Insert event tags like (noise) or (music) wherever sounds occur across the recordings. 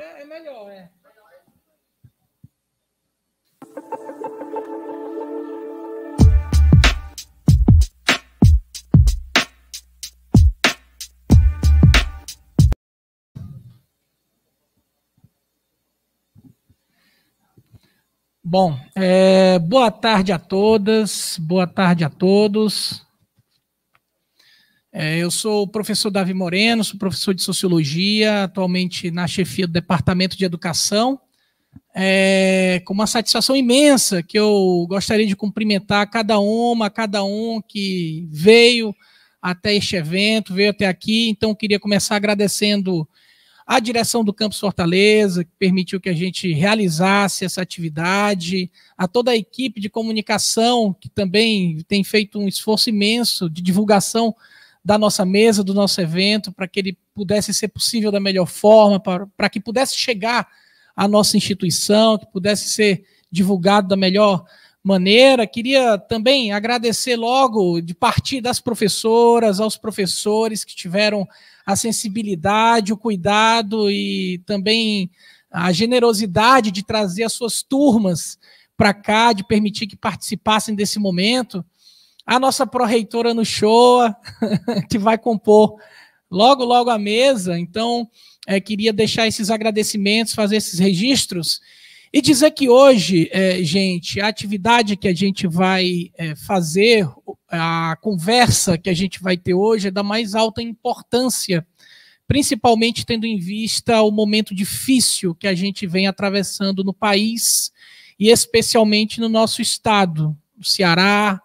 é, é melhor, é. Bom, é, boa tarde a todas, boa tarde a todos. É, eu sou o professor Davi Moreno, sou professor de Sociologia, atualmente na chefia do Departamento de Educação. É, com uma satisfação imensa que eu gostaria de cumprimentar cada uma, cada um que veio até este evento, veio até aqui. Então, queria começar agradecendo a direção do Campus Fortaleza, que permitiu que a gente realizasse essa atividade, a toda a equipe de comunicação, que também tem feito um esforço imenso de divulgação da nossa mesa, do nosso evento, para que ele pudesse ser possível da melhor forma, para que pudesse chegar à nossa instituição, que pudesse ser divulgado da melhor maneira. Queria também agradecer logo de partir das professoras, aos professores que tiveram a sensibilidade, o cuidado e também a generosidade de trazer as suas turmas para cá, de permitir que participassem desse momento a nossa pró-reitora no Shoa, (laughs) que vai compor logo, logo a mesa. Então, é, queria deixar esses agradecimentos, fazer esses registros. E dizer que hoje, é, gente, a atividade que a gente vai é, fazer, a conversa que a gente vai ter hoje é da mais alta importância, principalmente tendo em vista o momento difícil que a gente vem atravessando no país e especialmente no nosso estado, no Ceará,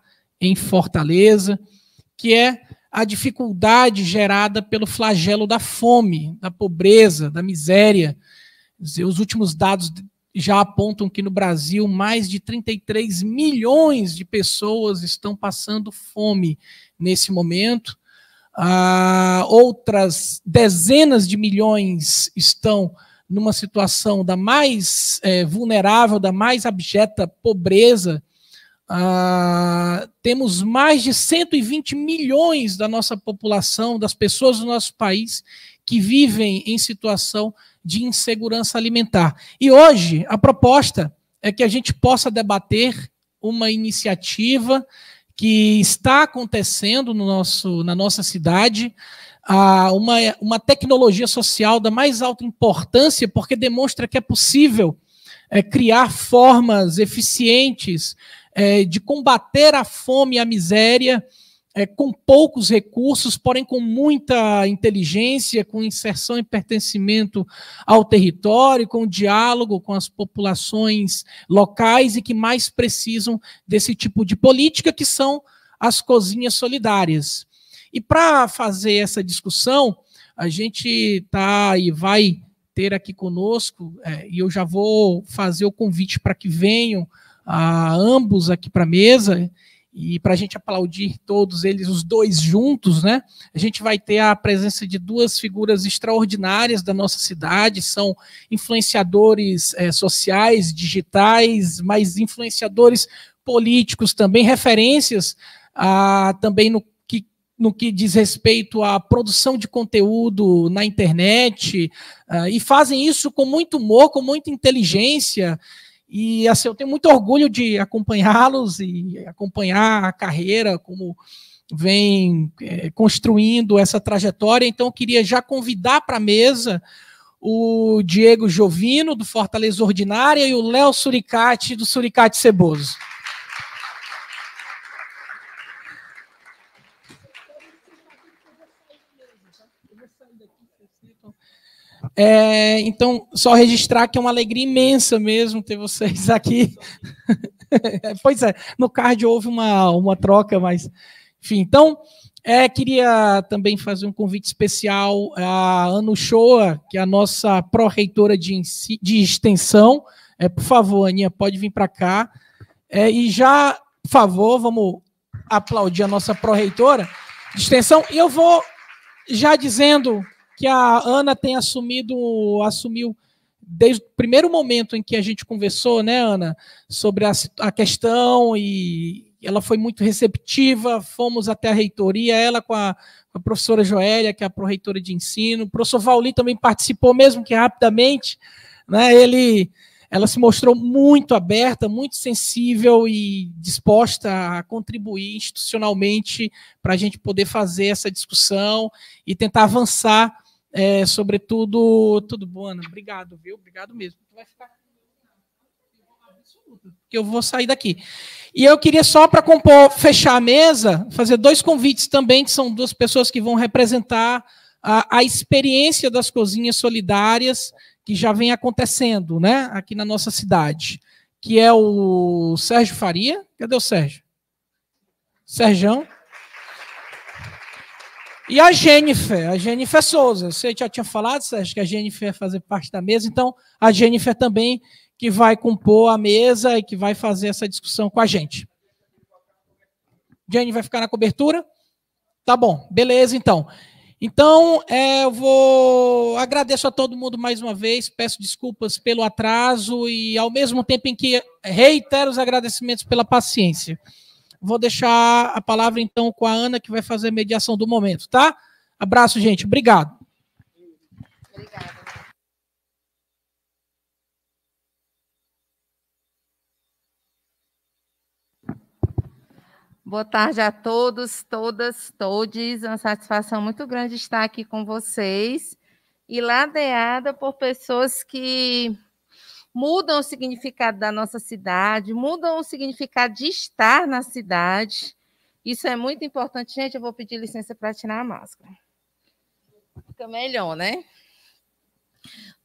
em Fortaleza, que é a dificuldade gerada pelo flagelo da fome, da pobreza, da miséria. Os últimos dados já apontam que no Brasil mais de 33 milhões de pessoas estão passando fome nesse momento. Ah, outras dezenas de milhões estão numa situação da mais é, vulnerável, da mais abjeta pobreza Uh, temos mais de 120 milhões da nossa população, das pessoas do nosso país, que vivem em situação de insegurança alimentar. E hoje, a proposta é que a gente possa debater uma iniciativa que está acontecendo no nosso, na nossa cidade, uh, uma, uma tecnologia social da mais alta importância, porque demonstra que é possível é, criar formas eficientes é, de combater a fome e a miséria é, com poucos recursos, porém com muita inteligência, com inserção e pertencimento ao território, com diálogo com as populações locais e que mais precisam desse tipo de política, que são as cozinhas solidárias. E para fazer essa discussão, a gente está e vai ter aqui conosco, é, e eu já vou fazer o convite para que venham a ambos aqui para a mesa e para a gente aplaudir todos eles, os dois juntos, né? A gente vai ter a presença de duas figuras extraordinárias da nossa cidade, são influenciadores é, sociais, digitais, mas influenciadores políticos também, referências a, também no que, no que diz respeito à produção de conteúdo na internet, a, ah, e fazem isso com muito humor, com muita inteligência e assim, eu tenho muito orgulho de acompanhá-los e acompanhar a carreira, como vem é, construindo essa trajetória. Então, eu queria já convidar para a mesa o Diego Jovino, do Fortaleza Ordinária, e o Léo Suricati, do Suricati Ceboso. É, então, só registrar que é uma alegria imensa mesmo ter vocês aqui. (laughs) pois é, no card houve uma, uma troca, mas enfim. Então, é, queria também fazer um convite especial à Ana Uchoa, que é a nossa pró-reitora de, de, extensão. É, por favor, Aninha, pode vir para cá. É, e já, por favor, vamos aplaudir a nossa pró-reitora de extensão. E eu vou já dizendo que a Ana tem assumido, assumiu desde o primeiro momento em que a gente conversou, né, Ana, sobre a, a questão e ela foi muito receptiva, fomos até a reitoria, ela com a, a professora Joélia, que é a proreitora de ensino, o professor Vauli também participou, mesmo que rapidamente, né, ele, ela se mostrou muito aberta, muito sensível e disposta a contribuir institucionalmente para a gente poder fazer essa discussão e tentar avançar é, sobretudo, tudo bom, Ana. Obrigado, viu? Obrigado mesmo. Vai ficar que eu vou sair daqui. E eu queria só para compor, fechar a mesa, fazer dois convites também, que são duas pessoas que vão representar a, a experiência das cozinhas solidárias que já vem acontecendo, né, aqui na nossa cidade, que é o Sérgio Faria. Cadê o Sérgio? Sérgio e a Jennifer, a Jennifer Souza. Você já tinha falado, Sérgio, que a Jennifer ia fazer parte da mesa, então a Jennifer também que vai compor a mesa e que vai fazer essa discussão com a gente. Jennifer vai ficar na cobertura? Tá bom, beleza então. Então, é, eu vou agradeço a todo mundo mais uma vez, peço desculpas pelo atraso e ao mesmo tempo em que reitero os agradecimentos pela paciência. Vou deixar a palavra então com a Ana, que vai fazer a mediação do momento, tá? Abraço, gente. Obrigado. Obrigada. Boa tarde a todos, todas, todes. uma satisfação muito grande estar aqui com vocês e ladeada por pessoas que mudam o significado da nossa cidade, mudam o significado de estar na cidade. Isso é muito importante, gente. Eu vou pedir licença para tirar a máscara. Fica melhor, né?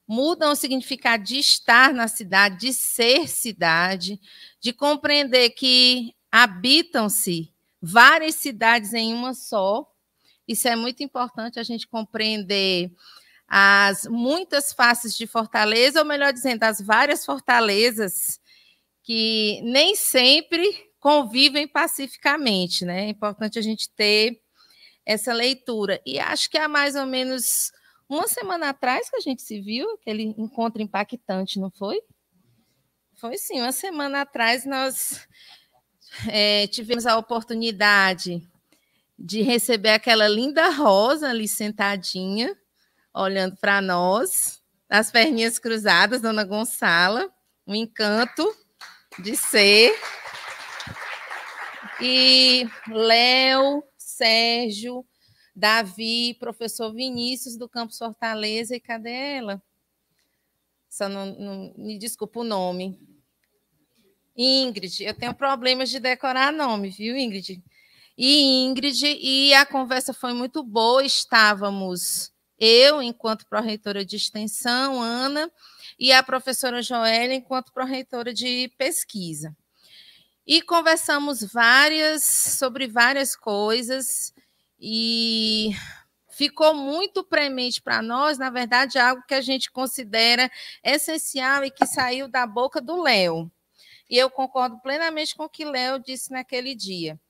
Mudam o significado de estar na cidade, de ser cidade, de compreender que habitam-se várias cidades em uma só. Isso é muito importante a gente compreender as muitas faces de Fortaleza, ou melhor dizendo, as várias fortalezas que nem sempre convivem pacificamente, né? É importante a gente ter essa leitura. E acho que há mais ou menos uma semana atrás que a gente se viu, aquele encontro impactante, não foi? Foi sim, uma semana atrás nós é, tivemos a oportunidade de receber aquela linda rosa ali sentadinha, olhando para nós, as perninhas cruzadas, dona Gonçala, um encanto de ser. E Léo, Sérgio, Davi, professor Vinícius do Campus Fortaleza, e cadê ela? Só não, não, me desculpa o nome. Ingrid, eu tenho problemas de decorar nome, viu, Ingrid? E Ingrid, e a conversa foi muito boa, estávamos eu, enquanto pró-reitora de extensão, Ana, e a professora Joélia, enquanto pró-reitora de pesquisa. E conversamos várias sobre várias coisas e ficou muito premente para nós, na verdade, algo que a gente considera essencial e que saiu da boca do Léo. E eu concordo plenamente com o que Léo disse naquele dia.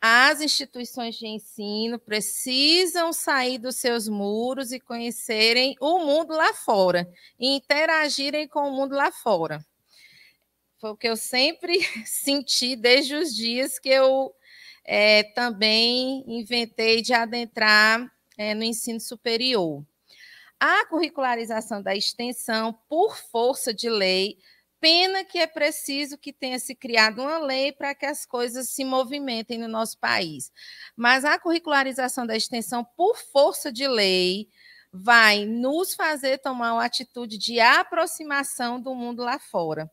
As instituições de ensino precisam sair dos seus muros e conhecerem o mundo lá fora, e interagirem com o mundo lá fora. Foi o que eu sempre (laughs) senti desde os dias que eu é, também inventei de adentrar é, no ensino superior. A curricularização da extensão, por força de lei, Pena que é preciso que tenha se criado uma lei para que as coisas se movimentem no nosso país. Mas a curricularização da extensão, por força de lei, vai nos fazer tomar uma atitude de aproximação do mundo lá fora.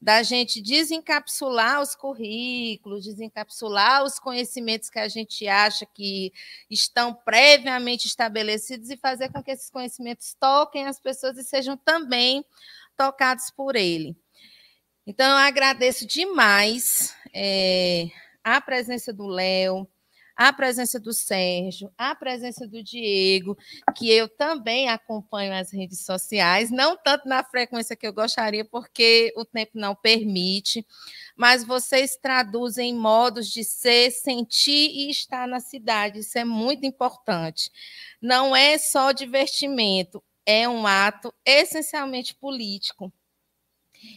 Da gente desencapsular os currículos, desencapsular os conhecimentos que a gente acha que estão previamente estabelecidos e fazer com que esses conhecimentos toquem as pessoas e sejam também tocados por ele. Então, eu agradeço demais é, a presença do Léo, a presença do Sérgio, a presença do Diego, que eu também acompanho as redes sociais, não tanto na frequência que eu gostaria, porque o tempo não permite, mas vocês traduzem modos de ser, sentir e estar na cidade, isso é muito importante. Não é só divertimento, é um ato essencialmente político.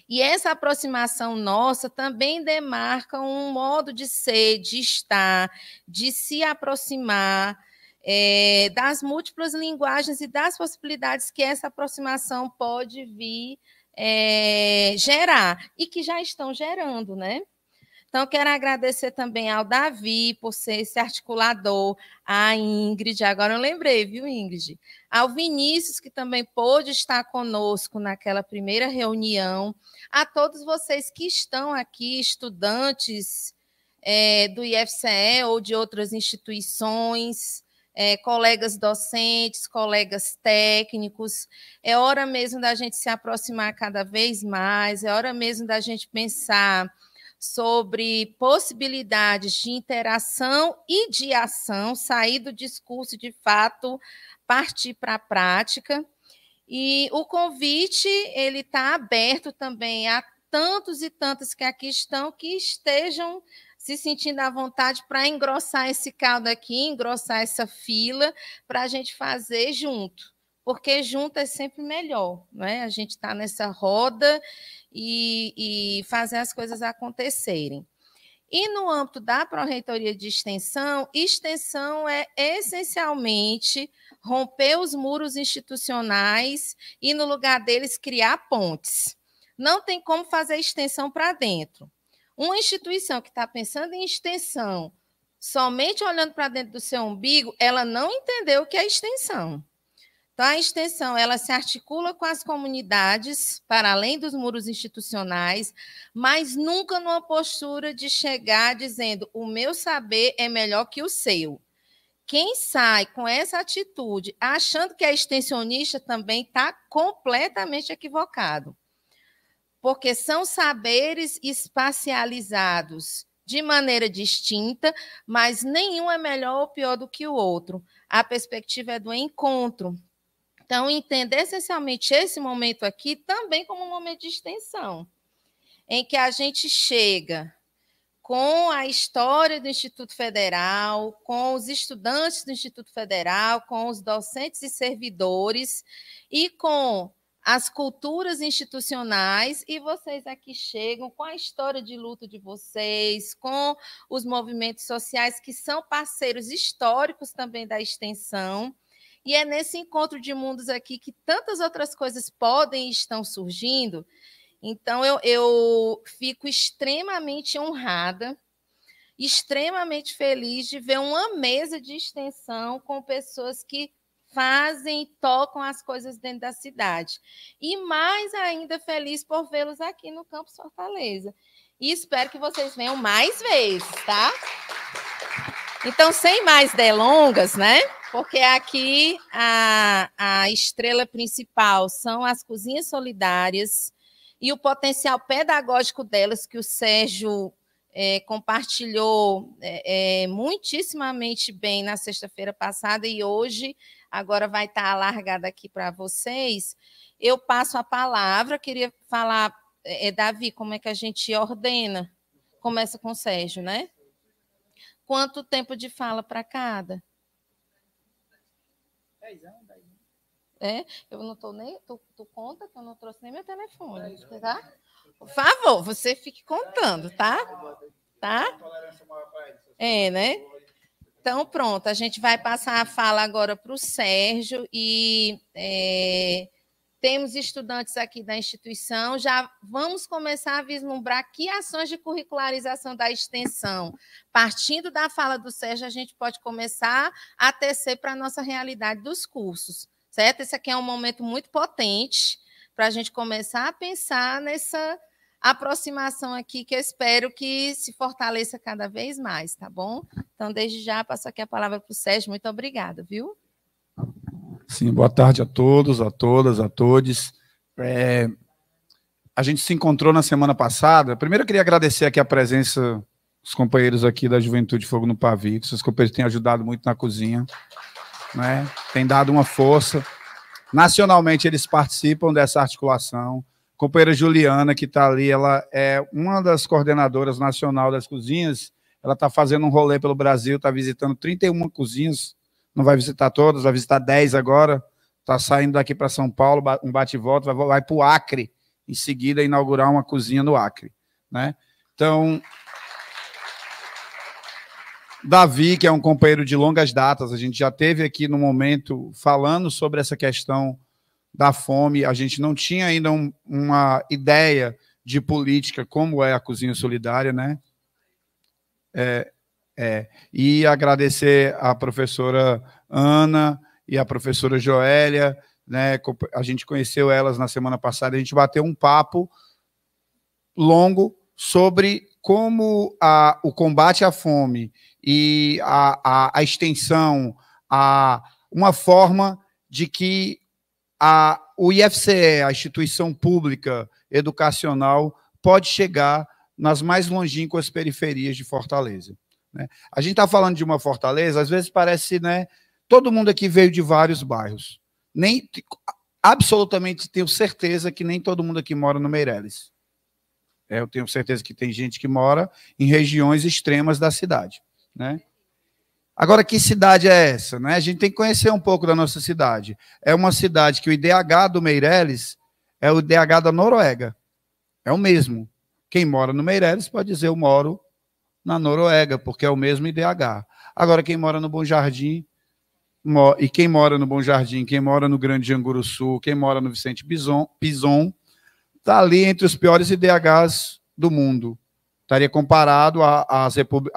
E essa aproximação nossa também demarca um modo de ser, de estar, de se aproximar é, das múltiplas linguagens e das possibilidades que essa aproximação pode vir é, gerar e que já estão gerando, né? Então, quero agradecer também ao Davi por ser esse articulador, à Ingrid, agora eu lembrei, viu, Ingrid? Ao Vinícius, que também pôde estar conosco naquela primeira reunião, a todos vocês que estão aqui, estudantes é, do IFCE ou de outras instituições, é, colegas docentes, colegas técnicos. É hora mesmo da gente se aproximar cada vez mais, é hora mesmo da gente pensar sobre possibilidades de interação e de ação, sair do discurso de fato, partir para a prática. E o convite ele está aberto também a tantos e tantas que aqui estão que estejam se sentindo à vontade para engrossar esse caldo aqui, engrossar essa fila, para a gente fazer junto porque junto é sempre melhor, né? A gente está nessa roda e, e fazer as coisas acontecerem. E no âmbito da Proreitoria de Extensão, extensão é essencialmente romper os muros institucionais e, no lugar deles, criar pontes. Não tem como fazer extensão para dentro. Uma instituição que está pensando em extensão somente olhando para dentro do seu umbigo, ela não entendeu o que é extensão. Então, a extensão ela se articula com as comunidades para além dos muros institucionais, mas nunca numa postura de chegar dizendo o meu saber é melhor que o seu. Quem sai com essa atitude, achando que é extensionista, também está completamente equivocado. Porque são saberes espacializados de maneira distinta, mas nenhum é melhor ou pior do que o outro. A perspectiva é do encontro, então, entender essencialmente esse momento aqui também como um momento de extensão, em que a gente chega com a história do Instituto Federal, com os estudantes do Instituto Federal, com os docentes e servidores e com as culturas institucionais e vocês aqui chegam com a história de luto de vocês, com os movimentos sociais que são parceiros históricos também da extensão e é nesse encontro de mundos aqui que tantas outras coisas podem e estão surgindo. Então, eu, eu fico extremamente honrada, extremamente feliz de ver uma mesa de extensão com pessoas que fazem, tocam as coisas dentro da cidade. E mais ainda feliz por vê-los aqui no Campus Fortaleza. E espero que vocês venham mais vezes, tá? Então, sem mais delongas, né? Porque aqui a, a estrela principal são as cozinhas solidárias e o potencial pedagógico delas que o Sérgio é, compartilhou é, é muitíssimamente bem na sexta-feira passada e hoje agora vai estar alargada aqui para vocês. Eu passo a palavra, queria falar, é, é, Davi, como é que a gente ordena? Começa com o Sérgio, né? Quanto tempo de fala para cada? Dez anos, dez anos. É, eu não estou nem. Tu, tu, conta que eu não trouxe nem meu telefone, tá? Por favor, você fique contando, tá? Tá? É, né? Então, pronto, a gente vai passar a fala agora para o Sérgio e. É, temos estudantes aqui da instituição, já vamos começar a vislumbrar que ações de curricularização da extensão, partindo da fala do Sérgio, a gente pode começar a tecer para a nossa realidade dos cursos, certo? Esse aqui é um momento muito potente para a gente começar a pensar nessa aproximação aqui que eu espero que se fortaleça cada vez mais, tá bom? Então, desde já, passo aqui a palavra para o Sérgio. Muito obrigada, viu? Sim, boa tarde a todos, a todas, a todos. É, a gente se encontrou na semana passada. Primeiro, eu queria agradecer aqui a presença dos companheiros aqui da Juventude Fogo no Pavio, Esses companheiros têm ajudado muito na cozinha, né? tem dado uma força. Nacionalmente, eles participam dessa articulação. A companheira Juliana, que está ali, ela é uma das coordenadoras nacional das cozinhas. Ela está fazendo um rolê pelo Brasil, está visitando 31 cozinhas não vai visitar todas, vai visitar 10 agora. Está saindo daqui para São Paulo, um bate-volta, vai, vai para o Acre, em seguida inaugurar uma cozinha no Acre. Né? Então, Davi, que é um companheiro de longas datas, a gente já teve aqui no momento falando sobre essa questão da fome, a gente não tinha ainda um, uma ideia de política como é a cozinha solidária, né? É, é, e agradecer a professora Ana e a professora Joélia, né? A gente conheceu elas na semana passada, a gente bateu um papo longo sobre como a, o combate à fome e a, a, a extensão, a uma forma de que a, o IFCE, a instituição pública educacional, pode chegar nas mais longínquas periferias de Fortaleza. Né? A gente está falando de uma fortaleza, às vezes parece, né? Todo mundo aqui veio de vários bairros. Nem absolutamente tenho certeza que nem todo mundo aqui mora no Meireles. É, eu tenho certeza que tem gente que mora em regiões extremas da cidade, né? Agora, que cidade é essa? Né? A gente tem que conhecer um pouco da nossa cidade. É uma cidade que o IDH do Meireles é o IDH da Noruega. É o mesmo. Quem mora no Meireles pode dizer eu moro na Noruega, porque é o mesmo IDH. Agora, quem mora no Bom Jardim, e quem mora no Bom Jardim, quem mora no Grande Janguru Sul, quem mora no Vicente Pison, está ali entre os piores IDHs do mundo. Estaria comparado à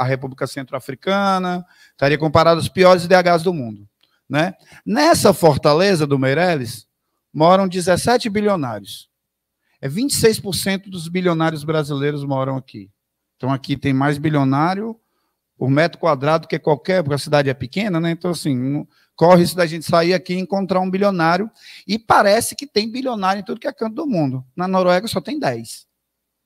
República Centro-Africana, estaria comparado aos piores IDHs do mundo. Né? Nessa fortaleza do Meireles, moram 17 bilionários. É 26% dos bilionários brasileiros moram aqui. Então aqui tem mais bilionário por metro quadrado que qualquer, porque a cidade é pequena, né? Então, assim, corre isso da gente sair aqui e encontrar um bilionário. E parece que tem bilionário em tudo que é canto do mundo. Na Noruega só tem 10.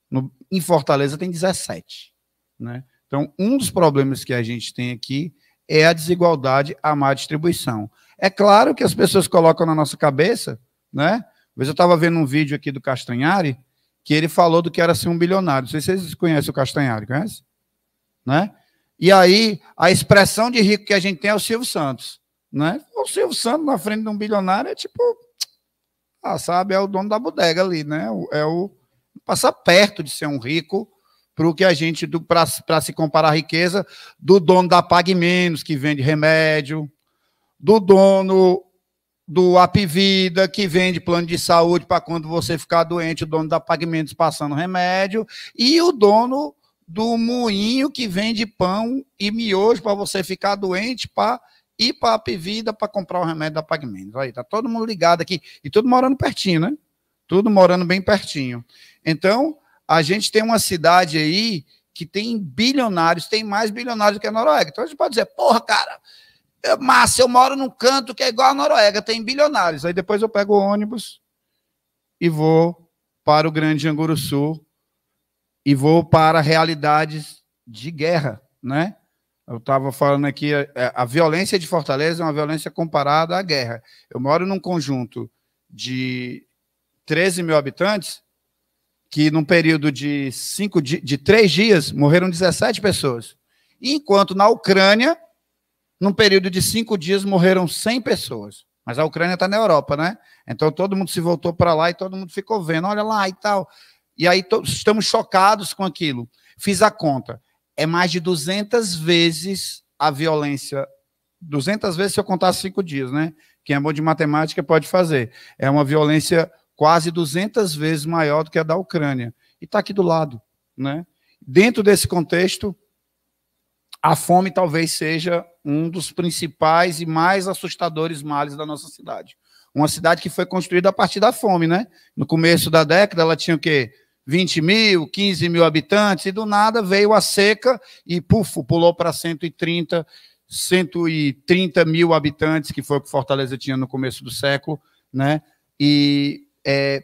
No, em Fortaleza tem 17. Né? Então, um dos problemas que a gente tem aqui é a desigualdade, a má distribuição. É claro que as pessoas colocam na nossa cabeça, né? Mas eu estava vendo um vídeo aqui do Castanhari, que ele falou do que era ser um bilionário. Não sei se vocês conhecem o Castanhari, conhece? Né? E aí, a expressão de rico que a gente tem é o Silvio Santos. Né? O Silvio Santos na frente de um bilionário é tipo, (tsk) ah, sabe, é o dono da bodega ali, né? É o passar perto de ser um rico para o que a gente, para se comparar a riqueza, do dono da Pague Menos, que vende remédio, do dono do Apivida, que vende plano de saúde para quando você ficar doente, o dono da pagamentos passando remédio, e o dono do moinho que vende pão e miojo para você ficar doente para ir para a Apivida para comprar o remédio da Pagamentos. Aí tá todo mundo ligado aqui e tudo morando pertinho, né? Tudo morando bem pertinho. Então, a gente tem uma cidade aí que tem bilionários, tem mais bilionários do que a Noruega. Então a gente pode dizer, porra, cara, mas eu moro num canto que é igual a Noruega, tem bilionários. Aí depois eu pego o ônibus e vou para o Grande Anguru Sul e vou para realidades de guerra, né? Eu estava falando aqui, a, é, é, a violência de Fortaleza é uma violência comparada à guerra. Eu moro num conjunto de 13 mil habitantes, que num período de, cinco, de, de três dias morreram 17 pessoas. Enquanto na Ucrânia num período de cinco dias morreram 100 pessoas. Mas a Ucrânia está na Europa, né? Então todo mundo se voltou para lá e todo mundo ficou vendo, olha lá e tal. E aí estamos chocados com aquilo. Fiz a conta. É mais de 200 vezes a violência. 200 vezes se eu contar cinco dias, né? Quem é bom de matemática pode fazer. É uma violência quase 200 vezes maior do que a da Ucrânia. E está aqui do lado, né? Dentro desse contexto, a fome talvez seja um dos principais e mais assustadores males da nossa cidade. Uma cidade que foi construída a partir da fome, né? No começo da década, ela tinha o quê? 20 mil, 15 mil habitantes, e do nada veio a seca e, pufo pulou para 130, 130 mil habitantes, que foi o que Fortaleza tinha no começo do século, né? E é,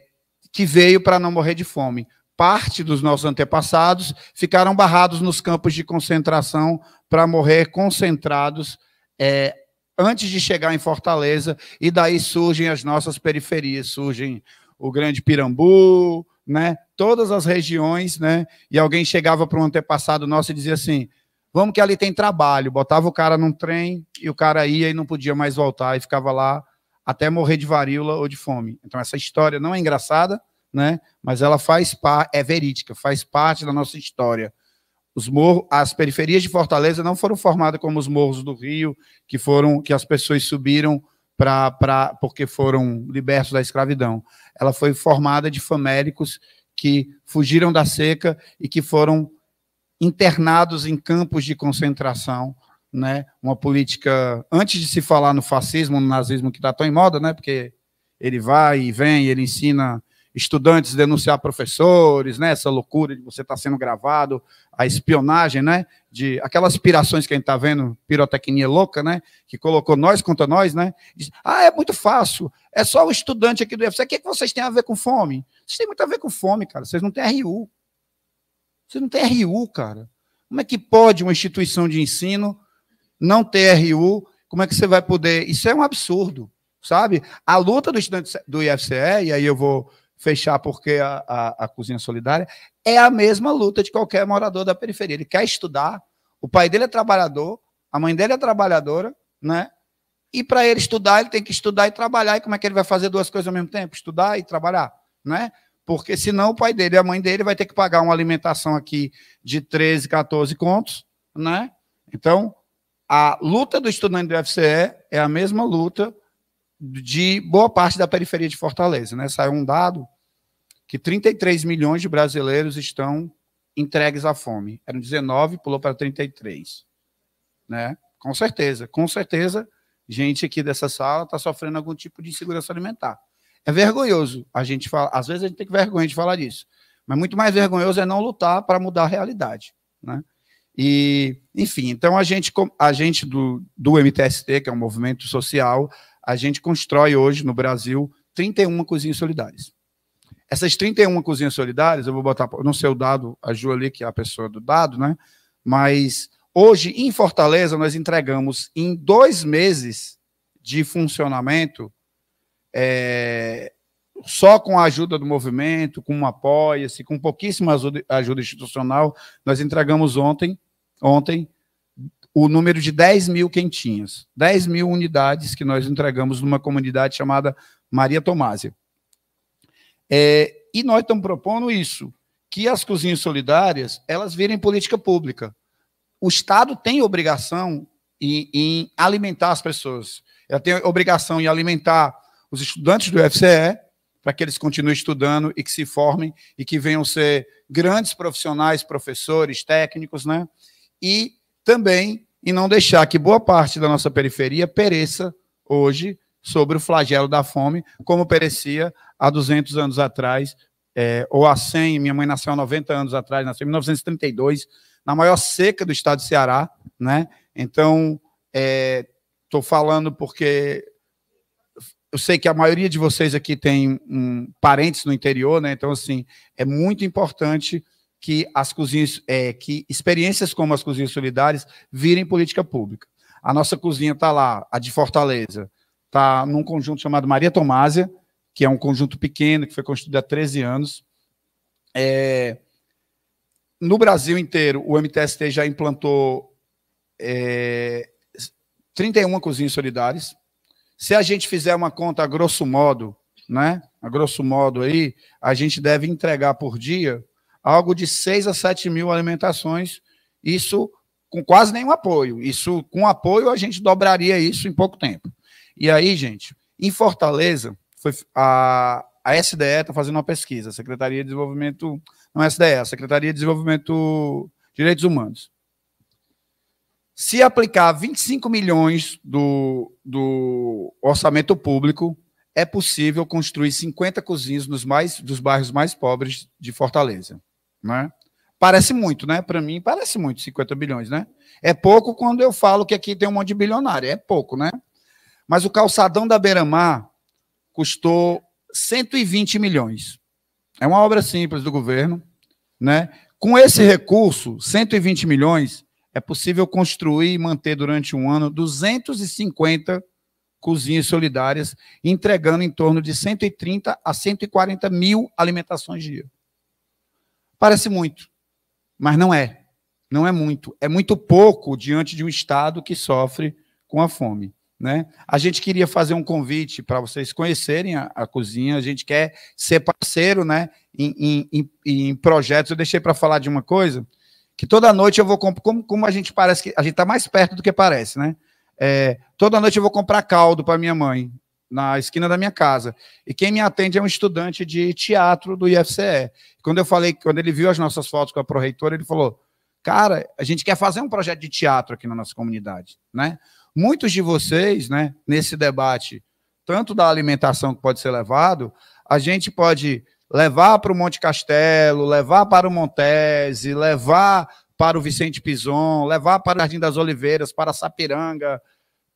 que veio para não morrer de fome parte dos nossos antepassados ficaram barrados nos campos de concentração para morrer concentrados é, antes de chegar em Fortaleza, e daí surgem as nossas periferias, surgem o Grande Pirambu, né? Todas as regiões, né? E alguém chegava para um antepassado nosso e dizia assim: "Vamos que ali tem trabalho". Botava o cara num trem e o cara ia e não podia mais voltar e ficava lá até morrer de varíola ou de fome. Então essa história não é engraçada, né? Mas ela faz parte, é verídica, faz parte da nossa história. Os morros, as periferias de Fortaleza não foram formadas como os morros do Rio, que foram que as pessoas subiram para porque foram libertos da escravidão. Ela foi formada de faméricos que fugiram da seca e que foram internados em campos de concentração, né? Uma política antes de se falar no fascismo, no nazismo que está tão em moda, né? Porque ele vai e vem, ele ensina estudantes denunciar professores, né? Essa loucura de você estar tá sendo gravado, a espionagem, né? De aquelas pirações que a gente está vendo, pirotecnia louca, né? Que colocou nós contra nós, né? Diz, ah, é muito fácil. É só o estudante aqui do UFC. O que, é que vocês têm a ver com fome? Vocês têm muito a ver com fome, cara. Vocês não têm RU. Vocês não têm RU, cara. Como é que pode uma instituição de ensino não ter RU? Como é que você vai poder? Isso é um absurdo sabe? A luta do estudante do IFCE, e aí eu vou fechar porque a, a, a, cozinha solidária é a mesma luta de qualquer morador da periferia. Ele quer estudar, o pai dele é trabalhador, a mãe dele é trabalhadora, né? E para ele estudar, ele tem que estudar e trabalhar. E como é que ele vai fazer duas coisas ao mesmo tempo? Estudar e trabalhar, né? Porque senão o pai dele e a mãe dele vai ter que pagar uma alimentação aqui de 13, 14 contos, né? Então, a luta do estudante do FCE é a mesma luta de boa parte da periferia de Fortaleza. Né? Saiu um dado que 33 milhões de brasileiros estão entregues à fome. Eram 19, pulou para 33. Né? Com certeza, com certeza, gente aqui dessa sala está sofrendo algum tipo de insegurança alimentar. É vergonhoso a gente falar. às vezes a gente tem que vergonha de falar disso, mas muito mais vergonhoso é não lutar para mudar a realidade, né? E, enfim, então a gente, a gente do, do MTST, que é um movimento social, a gente constrói hoje no Brasil 31 cozinhas solidárias. Essas 31 cozinhas solidárias, eu vou botar, não sei o dado, a Ju ali, que é a pessoa do dado, né? Mas hoje, em Fortaleza, nós entregamos em dois meses de funcionamento, é, só com a ajuda do movimento, com um apoia-se, com pouquíssima ajuda, ajuda institucional, nós entregamos ontem, ontem, o número de 10 mil quentinhas, 10 mil unidades que nós entregamos numa comunidade chamada Maria Tomásia. É, e nós estamos propondo isso, que as cozinhas solidárias, elas virem política pública. O Estado tem obrigação em, em alimentar as pessoas. Ela tem obrigação em alimentar os estudantes do UFCE, para que eles continuem estudando e que se formem e que venham ser grandes profissionais, professores, técnicos, né? E também e não deixar que boa parte da nossa periferia pereça hoje sobre o flagelo da fome, como perecia há 200 anos atrás, é, ou há 100, minha mãe nasceu há 90 anos atrás, nasceu em 1932, na maior seca do estado do Ceará, né? Então, estou é, falando porque eu sei que a maioria de vocês aqui tem um, parentes no interior, né? Então, assim, é muito importante que as cozinhas, é, que experiências como as cozinhas solidárias virem política pública. A nossa cozinha está lá, a de Fortaleza, está num conjunto chamado Maria Tomásia, que é um conjunto pequeno que foi construído há 13 anos. É, no Brasil inteiro, o MTST já implantou é, 31 cozinhas solidárias. Se a gente fizer uma conta a grosso modo, né? A grosso modo aí, a gente deve entregar por dia algo de 6 a 7 mil alimentações, isso com quase nenhum apoio. Isso com apoio a gente dobraria isso em pouco tempo. E aí, gente, em Fortaleza, foi a, a SDE está fazendo uma pesquisa, a Secretaria de Desenvolvimento, não é SDE, é a Secretaria de Desenvolvimento Direitos Humanos. Se aplicar 25 milhões do, do orçamento público, é possível construir 50 cozinhas nos mais, dos bairros mais pobres de Fortaleza né? Parece muito, né? Para mim, parece muito 50 bilhões, né? É pouco quando eu falo que aqui tem um monte de bilionário, é pouco, né? Mas o calçadão da Beira-Mar custou 120 milhões. É uma obra simples do governo, né? Com esse recurso, 120 milhões, é possível construir e manter durante um ano 250 cozinhas solidárias, entregando em torno de 130 a 140 mil alimentações dia. Parece muito, mas não é. Não é muito. É muito pouco diante de um Estado que sofre com a fome. Né? A gente queria fazer um convite para vocês conhecerem a, a, cozinha, a gente quer ser parceiro né, em, em, em, em projetos. Eu deixei para falar de uma coisa, que toda noite eu vou comprar, como, como, a gente parece que a gente está mais perto do que parece, né? É, toda noite eu vou comprar caldo para minha mãe na esquina da minha casa. E quem me atende é um estudante de teatro do IFCE. Quando eu falei, quando ele viu as nossas fotos com a proreitor ele falou: "Cara, a gente quer fazer um projeto de teatro aqui na nossa comunidade, né? Muitos de vocês, né, nesse debate, tanto da alimentação que pode ser levado, a gente pode levar para o Monte Castelo, levar para o Montese, levar para o Vicente Pison, levar para o Jardim das Oliveiras, para a Sapiranga,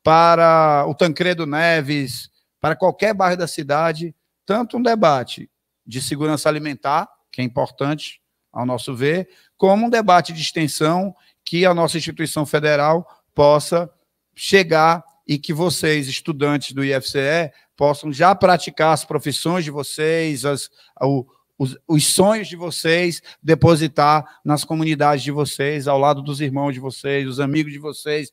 para o Tancredo Neves, para qualquer bairro da cidade, tanto um debate de segurança alimentar, que é importante ao nosso ver, como um debate de extensão que a nossa instituição federal possa chegar e que vocês, estudantes do IFCE, possam já praticar as profissões de vocês, as, o, os, os, sonhos de vocês, depositar nas comunidades de vocês, ao lado dos irmãos de vocês, dos amigos de vocês,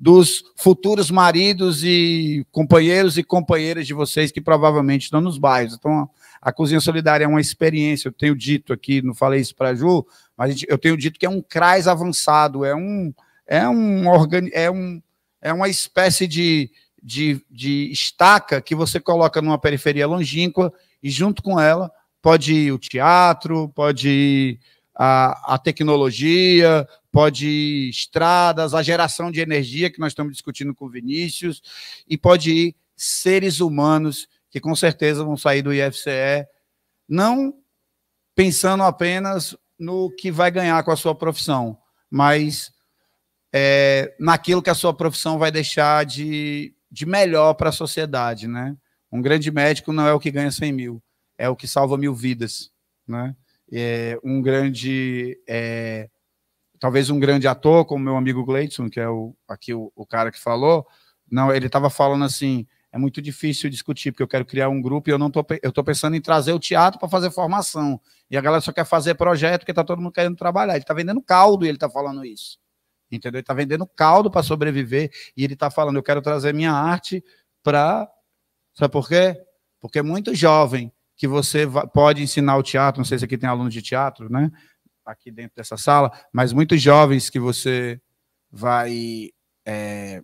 dos futuros maridos e companheiros e companheiras de vocês que provavelmente estão nos bairros. Então, a Cozinha Solidária é uma experiência, eu tenho dito aqui, não falei isso para a Ju, mas eu tenho dito que é um CRAS avançado, é um é um, é um é uma espécie de, de, de estaca que você coloca numa periferia longínqua e junto com ela pode ir o teatro, pode ir a, a tecnologia, pode estradas, a geração de energia que nós estamos discutindo com o Vinícius, e pode ir seres humanos que com certeza vão sair do IFCE, não pensando apenas no que vai ganhar com a sua profissão, mas é, naquilo que a sua profissão vai deixar de, de melhor para a sociedade, né? Um grande médico não é o que ganha 100 mil, é o que salva mil vidas, né? É, um grande é, talvez um grande ator, como meu amigo Gleidson, que é o, aqui o, o cara que falou, não, ele estava falando assim, é muito difícil discutir, porque eu quero criar um grupo e eu não tô, eu tô pensando em trazer o teatro para fazer formação. E a galera só quer fazer projeto porque está todo mundo querendo trabalhar. Ele está vendendo caldo e ele está falando isso. Entendeu? Ele está vendendo caldo para sobreviver e ele está falando, eu quero trazer minha arte para. Sabe por quê? Porque é muito jovem que você pode ensinar o teatro, não sei se aqui tem aluno de teatro, né? aqui dentro dessa sala, mas muitos jovens que você vai é,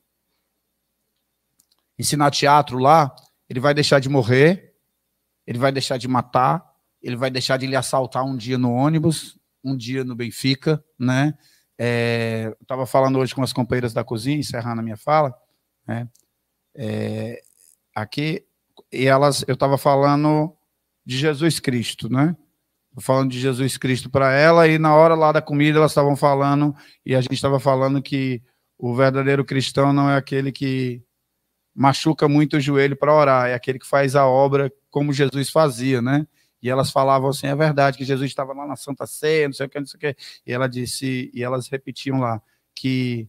ensinar teatro lá, ele vai deixar de morrer, ele vai deixar de matar, ele vai deixar de lhe assaltar um dia no ônibus, um dia no Benfica, né? É, Estava falando hoje com as companheiras da cozinha, encerrando a minha fala, né? É, aqui e elas, eu estava falando de Jesus Cristo, né? falando de Jesus Cristo para ela, e na hora lá da comida elas estavam falando, e a gente estava falando que o verdadeiro cristão não é aquele que machuca muito o joelho para orar, é aquele que faz a obra como Jesus fazia, né? E elas falavam assim, é verdade, que Jesus estava lá na Santa Ceia, não sei o que, não sei o que. E ela disse, e elas repetiam lá, que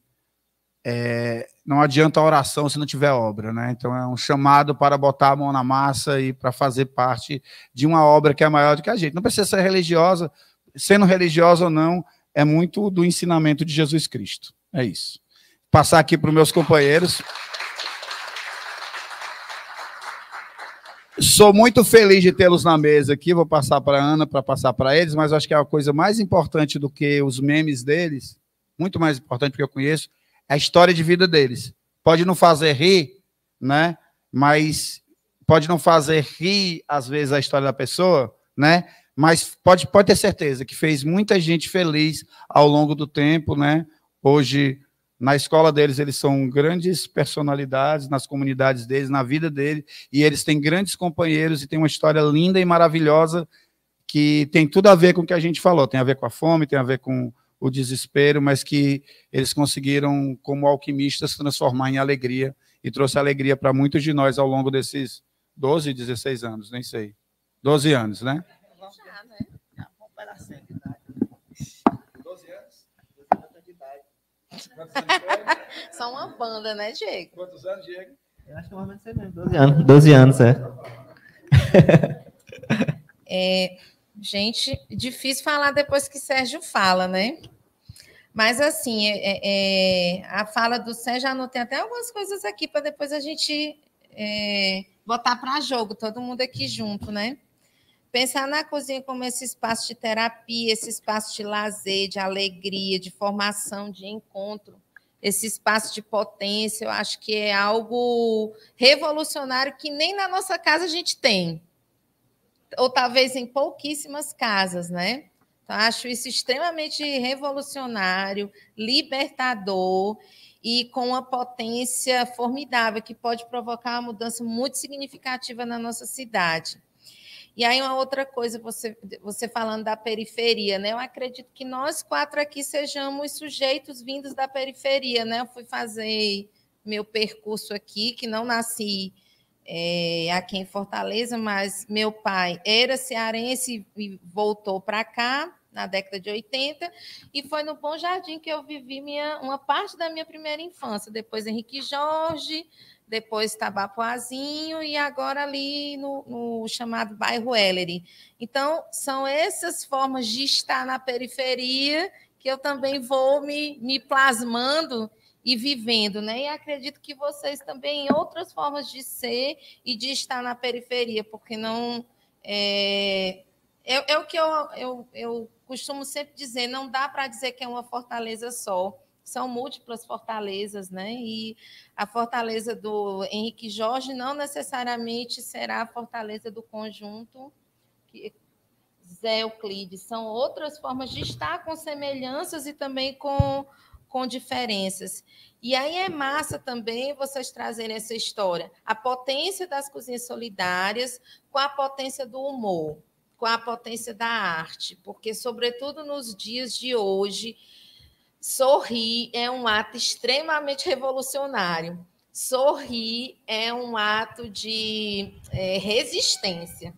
é, não adianta oração se não tiver obra, né? Então é um chamado para botar a mão na massa e para fazer parte de uma obra que é maior do que a gente. Não precisa ser religiosa, sendo religiosa ou não, é muito do ensinamento de Jesus Cristo. É isso. Passar aqui para os meus companheiros. Sou muito feliz de tê-los na mesa aqui. Vou passar para a Ana para passar para eles, mas acho que é a coisa mais importante do que os memes deles, muito mais importante que eu conheço, é a história de vida deles. Pode não fazer rir, né? Mas pode não fazer rir, às vezes, a história da pessoa, né? Mas pode, pode ter certeza que fez muita gente feliz ao longo do tempo, né? Hoje, na escola deles, eles são grandes personalidades, nas comunidades deles, na vida deles, e eles têm grandes companheiros e têm uma história linda e maravilhosa que tem tudo a ver com o que a gente falou. Tem a ver com a fome, tem a ver com o desespero, mas que eles conseguiram, como alquimistas, transformar em alegria e trouxe alegria para muitos de nós ao longo desses 12, 16 anos, nem sei. 12 anos, né? Já, né? 12 anos? 12 anos de idade. Quantos anos Só uma banda, né, Diego? Quantos anos, Diego? Eu acho que é mais ou você mesmo, 12 anos. 12 anos, é. (laughs) é. Gente, difícil falar depois que Sérgio fala, né? Mas, assim, é, é, é, a fala do Sérgio, anotei até algumas coisas aqui para depois a gente é, botar para jogo, todo mundo aqui junto, né? Pensar na cozinha como esse espaço de terapia, esse espaço de lazer, de alegria, de formação, de encontro, esse espaço de potência, eu acho que é algo revolucionário que nem na nossa casa a gente tem. Ou talvez em pouquíssimas casas, né? Então, acho isso extremamente revolucionário, libertador e com uma potência formidável que pode provocar uma mudança muito significativa na nossa cidade. E aí, uma outra coisa, você, você falando da periferia, né? Eu acredito que nós quatro aqui sejamos sujeitos vindos da periferia, né? Eu fui fazer meu percurso aqui, que não nasci é, aqui em Fortaleza, mas meu pai era cearense e voltou para cá na década de 80, e foi no Bom Jardim que eu vivi minha, uma parte da minha primeira infância, depois Henrique Jorge, depois Tabapuazinho e agora ali no, no chamado bairro Ellery. Então, são essas formas de estar na periferia que eu também vou me, me plasmando e vivendo, né? E acredito que vocês também em outras formas de ser e de estar na periferia, porque não é, é, é o que eu, eu, eu costumo sempre dizer, não dá para dizer que é uma fortaleza só são múltiplas fortalezas, né? E a fortaleza do Henrique Jorge não necessariamente será a fortaleza do conjunto que Zé Euclides. São outras formas de estar com semelhanças e também com com diferenças. E aí é massa também vocês trazerem essa história, a potência das cozinhas solidárias com a potência do humor, com a potência da arte, porque sobretudo nos dias de hoje, sorrir é um ato extremamente revolucionário. Sorrir é um ato de é, resistência,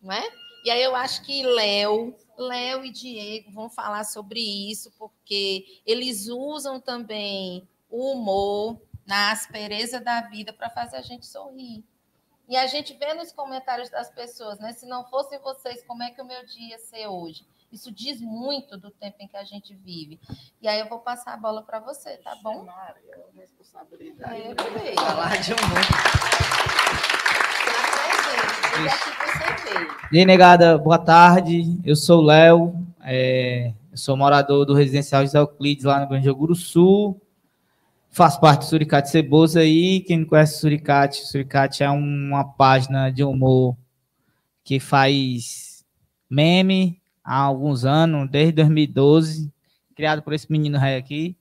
não é? E aí eu acho que Léo, Léo e Diego vão falar sobre isso, porque eles usam também o humor na aspereza da vida para fazer a gente sorrir. E a gente vê nos comentários das pessoas, né? Se não fossem vocês, como é que o meu dia ia ser hoje? Isso diz muito do tempo em que a gente vive. E aí eu vou passar a bola para você, tá bom? Maria, é uma responsabilidade. É, falar de humor. E aí, negada, boa tarde. Eu sou o Léo, é, sou morador do residencial José Euclides, lá no Grande Oguro Sul. Faço parte do Suricate Cebosa aí. Quem não conhece o Suricate, o Suricate é uma página de humor que faz meme há alguns anos, desde 2012, criado por esse menino rei aqui.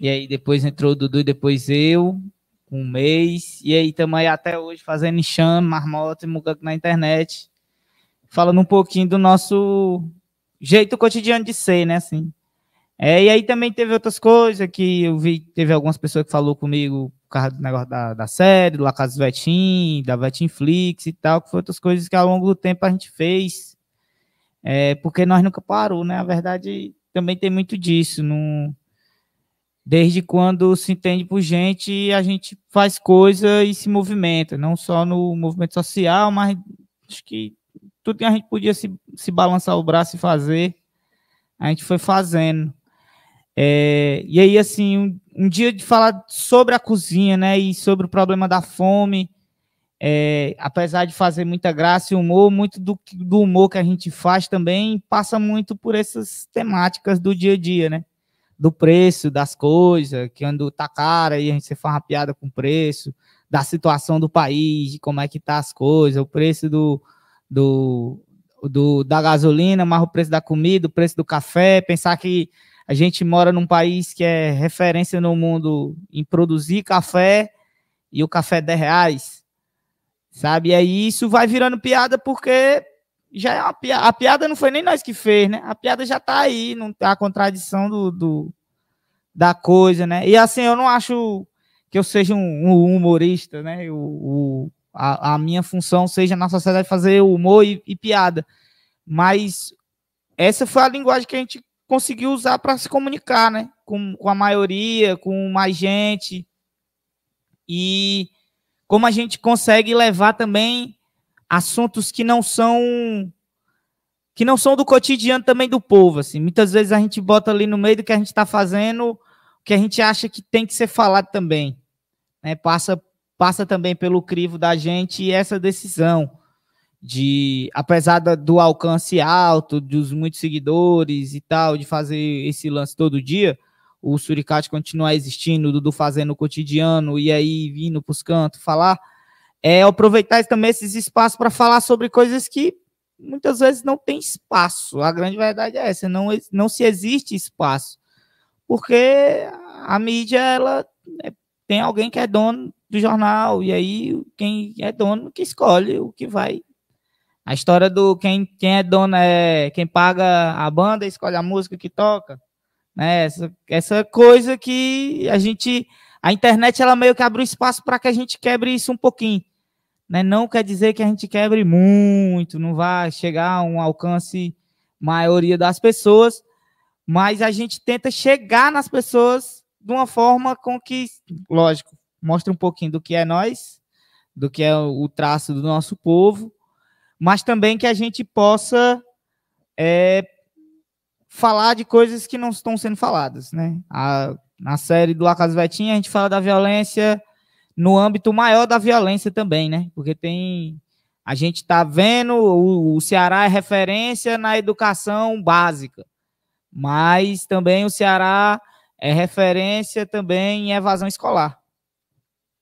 E aí depois entrou o Dudu e depois eu um mês, e aí também até hoje fazendo enxame, marmota e mucaco na internet, falando um pouquinho do nosso jeito cotidiano de ser, né, assim. É, e aí também teve outras coisas que eu vi, teve algumas pessoas que falou comigo por causa do negócio da, da série, do La Casa do Vetim, da Vetinflix e tal, que foram outras coisas que ao longo do tempo a gente fez, é, porque nós nunca parou, né, a verdade também tem muito disso, não desde quando se entende por gente, a gente faz coisa e se movimenta, não só no movimento social, mas acho que tudo que a gente podia se, se balançar o braço e fazer, a gente foi fazendo. É, e aí, assim, um, um, dia de falar sobre a cozinha, né, e sobre o problema da fome, é, apesar de fazer muita graça e humor, muito do, do humor que a gente faz também passa muito por essas temáticas do dia a dia, né? do preço das coisas, que quando tá cara e a gente faz uma piada com o preço, da situação do país, de como é que tá as coisas, o preço do, do, do da gasolina, mais o preço da comida, o preço do café, pensar que a gente mora num país que é referência no mundo em produzir café e o café é 10 reais, sabe? E aí isso vai virando piada porque já é a, a piada não foi nem nós que fez, né? A piada já tá aí, não tá a contradição do, do da coisa, né? E assim, eu não acho que eu seja um, um humorista, né? O, o a, a, minha função seja na sociedade fazer humor e, e piada. Mas essa foi a linguagem que a gente conseguiu usar para se comunicar, né? Com, com a maioria, com mais gente. E como a gente consegue levar também assuntos que não são que não são do cotidiano também do povo, assim. Muitas vezes a gente bota ali no meio do que a gente está fazendo, o que a gente acha que tem que ser falado também, né? Passa passa também pelo crivo da gente essa decisão de, apesar do alcance alto, dos muitos seguidores e tal, de fazer esse lance todo dia, o Suricate continuar existindo, o Dudu fazendo o cotidiano e aí vindo para os cantos falar é aproveitar também esses espaços para falar sobre coisas que muitas vezes não tem espaço. A grande verdade é essa, não, não se existe espaço. Porque a mídia, ela né, tem alguém que é dono do jornal, e aí quem é dono que escolhe o que vai. A história do quem, quem é dono é quem paga a banda, escolhe a música que toca. Né? Essa, essa coisa que a gente. A internet ela meio que abriu espaço para que a gente quebre isso um pouquinho. Né? Não quer dizer que a gente quebre muito, não vai chegar a um alcance maioria das pessoas, mas a gente tenta chegar nas pessoas de uma forma com que, lógico, mostra um pouquinho do que é nós, do que é o traço do nosso povo, mas também que a gente possa é, falar de coisas que não estão sendo faladas, né? A, na série do a Casa Vetinha, a gente fala da violência no âmbito maior da violência também, né? Porque tem. A gente está vendo, o, o Ceará é referência na educação básica, mas também o Ceará é referência também em evasão escolar.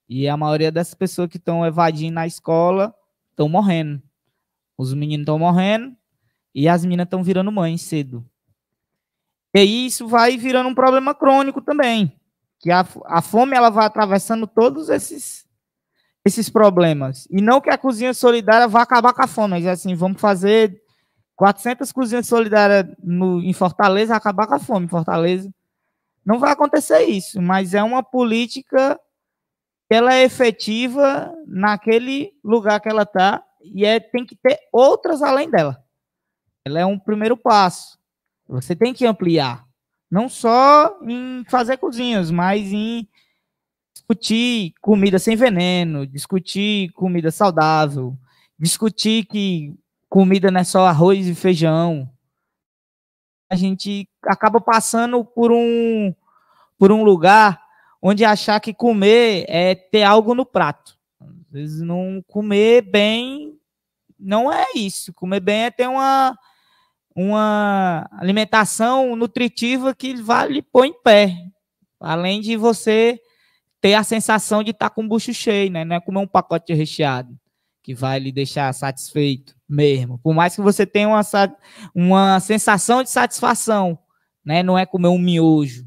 E a maioria dessas pessoas que estão evadindo a escola estão morrendo. Os meninos estão morrendo e as meninas estão virando mãe cedo. E isso vai virando um problema crônico também que a, a fome ela vai atravessando todos esses esses problemas. E não que a cozinha solidária vá acabar com a fome, mas assim, vamos fazer 400 cozinhas solidárias no, em Fortaleza, acabar com a fome em Fortaleza. Não vai acontecer isso, mas é uma política que ela é efetiva naquele lugar que ela está e é, tem que ter outras além dela. Ela é um primeiro passo. Você tem que ampliar. Não só em fazer cozinhas, mas em discutir comida sem veneno, discutir comida saudável, discutir que comida não é só arroz e feijão. A gente acaba passando por um por um lugar onde achar que comer é ter algo no prato. Às vezes não comer bem não é isso. Comer bem é ter uma uma alimentação nutritiva que vai lhe pôr em pé. Além de você ter a sensação de estar com o bucho cheio, né? Não é comer um pacote recheado que vai lhe deixar satisfeito mesmo. Por mais que você tenha uma, uma sensação de satisfação, né? Não é comer um miojo.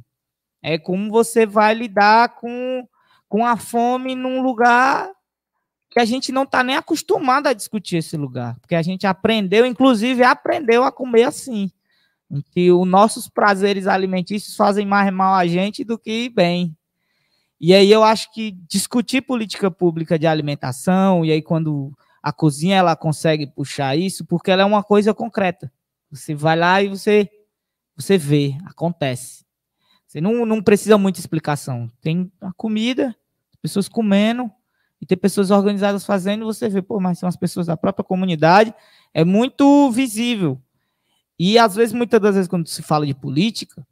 É como você vai lidar com, com a fome num lugar que a gente não está nem acostumado a discutir esse lugar, porque a gente aprendeu, inclusive aprendeu a comer assim, em que os nossos prazeres alimentícios fazem mais mal a gente do que bem. E aí eu acho que discutir política pública de alimentação, e aí quando a cozinha ela consegue puxar isso, porque ela é uma coisa concreta. Você vai lá e você você vê, acontece. Você não, não precisa muita explicação. Tem a comida, pessoas comendo, e ter pessoas organizadas fazendo, você vê, pô, mas são as pessoas da própria comunidade, é muito visível. E às vezes, muitas das vezes, quando se fala de política,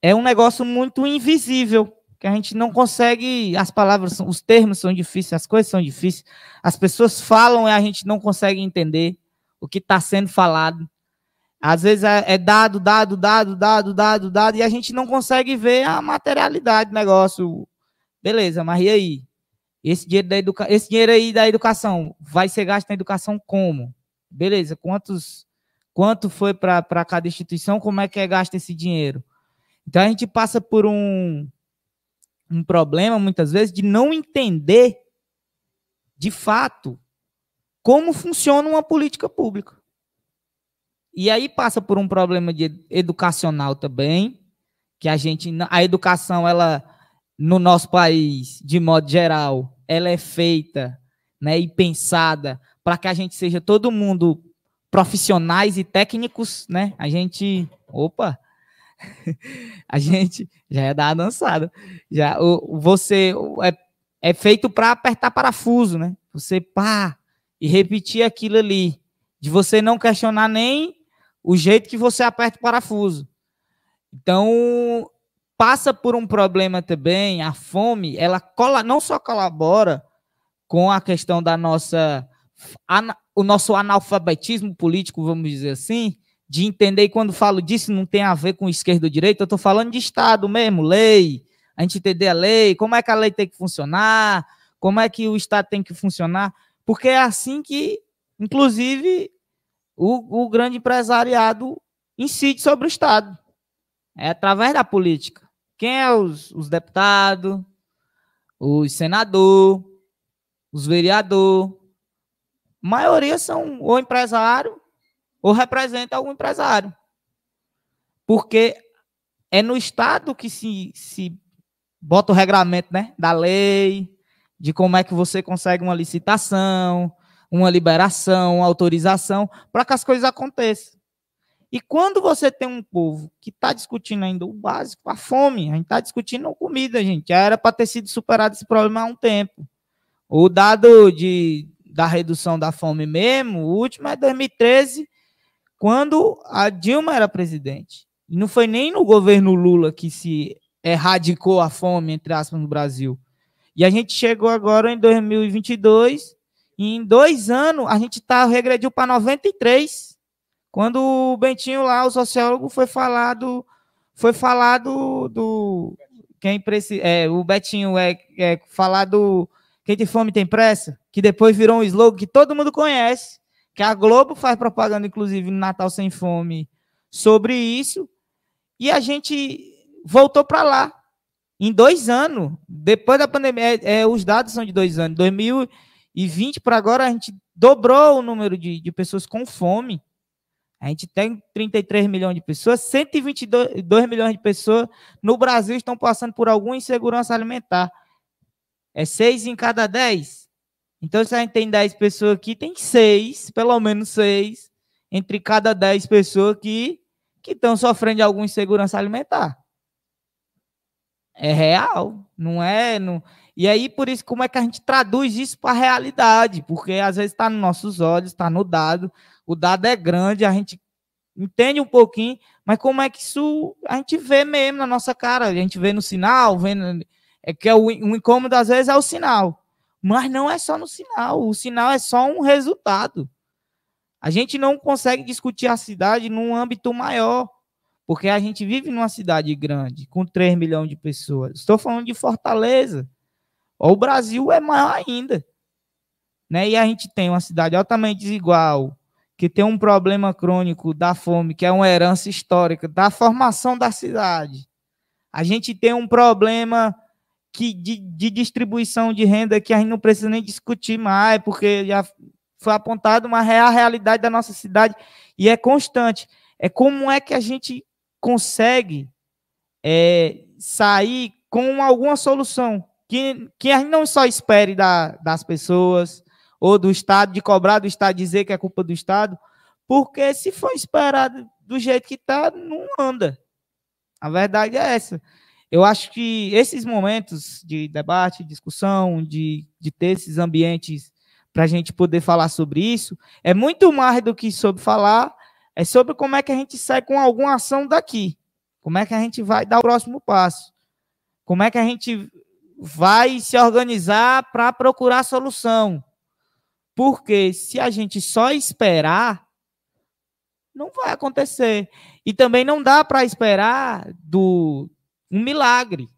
é um negócio muito invisível, que a gente não consegue, as palavras, os termos são difíceis, as coisas são difíceis, as pessoas falam e a gente não consegue entender o que está sendo falado. Às vezes é, é dado, dado, dado, dado, dado, dado, e a gente não consegue ver a materialidade do negócio. Beleza, mas e aí? Esse dinheiro, da educa... Esse dinheiro aí da educação vai ser gasto na educação como? Beleza, quantos quanto foi para cada instituição, como é que é gasto esse dinheiro? Então a gente passa por um, um problema, muitas vezes, de não entender de fato como funciona uma política pública. E aí passa por um problema de educacional também, que a gente a educação ela no nosso país, de modo geral, ela é feita né, e pensada para que a gente seja todo mundo profissionais e técnicos, né? A gente, opa, (laughs) a gente já é da dançada, já o, você é, é feito para apertar parafuso, né? Você pá e repetir aquilo ali, de você não questionar nem o jeito que você aperta o parafuso. Então passa por um problema também, a fome, ela cola, não só colabora com a questão da nossa o nosso analfabetismo político, vamos dizer assim, de entender, e quando falo disso, não tem a ver com esquerda ou direita, eu estou falando de Estado mesmo, lei, a gente entender a lei, como é que a lei tem que funcionar, como é que o Estado tem que funcionar, porque é assim que, inclusive, o, o grande empresariado incide sobre o Estado. É através da política. Quem é os, os deputados, os senador, os vereador. A maioria são ou empresário ou representa algum empresário. Porque é no Estado que se, se bota o regramento né, da lei, de como é que você consegue uma licitação, uma liberação, uma autorização, para que as coisas aconteçam. E quando você tem um povo que está discutindo ainda o básico, a fome, a gente está discutindo comida, gente. Já era para ter sido superado esse problema há um tempo. O dado de, da redução da fome mesmo, o último é 2013, quando a Dilma era presidente. E não foi nem no governo Lula que se erradicou a fome, entre aspas, no Brasil. E a gente chegou agora em 2022, e em dois anos a gente tá, regrediu para 93%. Quando o Bentinho lá, o sociólogo, foi falado, foi falado do quem precisa, é, o Betinho é, é falar do quem tem fome tem pressa, que depois virou um slogan que todo mundo conhece, que a Globo faz propaganda, inclusive, no Natal Sem Fome, sobre isso, e a gente voltou para lá. Em dois anos, depois da pandemia, é, é, os dados são de dois anos, 2020 para agora, a gente dobrou o número de, de pessoas com fome. A gente tem 33 milhões de pessoas, 122 milhões de pessoas no Brasil estão passando por alguma insegurança alimentar. É seis em cada 10. Então, se a gente tem 10 pessoas aqui, tem seis, pelo menos seis, entre cada 10 pessoas que estão sofrendo de alguma insegurança alimentar. É real, não é? Não... E aí, por isso, como é que a gente traduz isso para a realidade? Porque às vezes está nos nossos olhos, está no dado, o dado é grande, a gente entende um pouquinho, mas como é que isso a gente vê mesmo na nossa cara, a gente vê no sinal, vendo é que é o, o incômodo às vezes é o sinal, mas não é só no sinal, o sinal é só um resultado. A gente não consegue discutir a cidade num âmbito maior, porque a gente vive numa cidade grande, com 3 milhões de pessoas. Estou falando de Fortaleza. O Brasil é maior ainda. Né? E a gente tem uma cidade altamente desigual, que tem um problema crônico da fome, que é uma herança histórica da formação da cidade. A gente tem um problema que, de, de distribuição de renda que a gente não precisa nem discutir mais, porque já foi apontado, mas é a realidade da nossa cidade e é constante. É como é que a gente consegue é, sair com alguma solução que, que a gente não só espere da, das pessoas, ou do Estado, de cobrar do Estado, dizer que é culpa do Estado, porque se for esperado do jeito que está, não anda. A verdade é essa. Eu acho que esses momentos de debate, discussão, de, de ter esses ambientes para a gente poder falar sobre isso, é muito mais do que sobre falar, é sobre como é que a gente sai com alguma ação daqui. Como é que a gente vai dar o próximo passo? Como é que a gente vai se organizar para procurar solução? Porque se a gente só esperar, não vai acontecer. E também não dá para esperar do um milagre.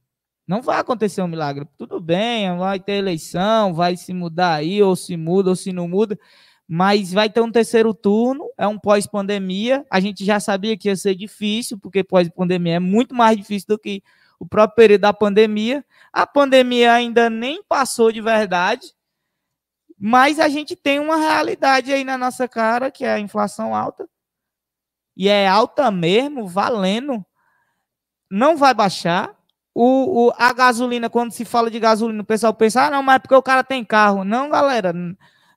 Não vai acontecer um milagre. Tudo bem, vai ter eleição, vai se mudar aí, ou se muda, ou se não muda. Mas vai ter um terceiro turno, é um pós-pandemia. A gente já sabia que ia ser difícil, porque pós-pandemia é muito mais difícil do que o próprio período da pandemia. A pandemia ainda nem passou de verdade, mas a gente tem uma realidade aí na nossa cara, que é a inflação alta. E é alta mesmo, valendo. Não vai baixar. O, o, a gasolina, quando se fala de gasolina, o pessoal pensa, ah, não, mas é porque o cara tem carro. Não, galera.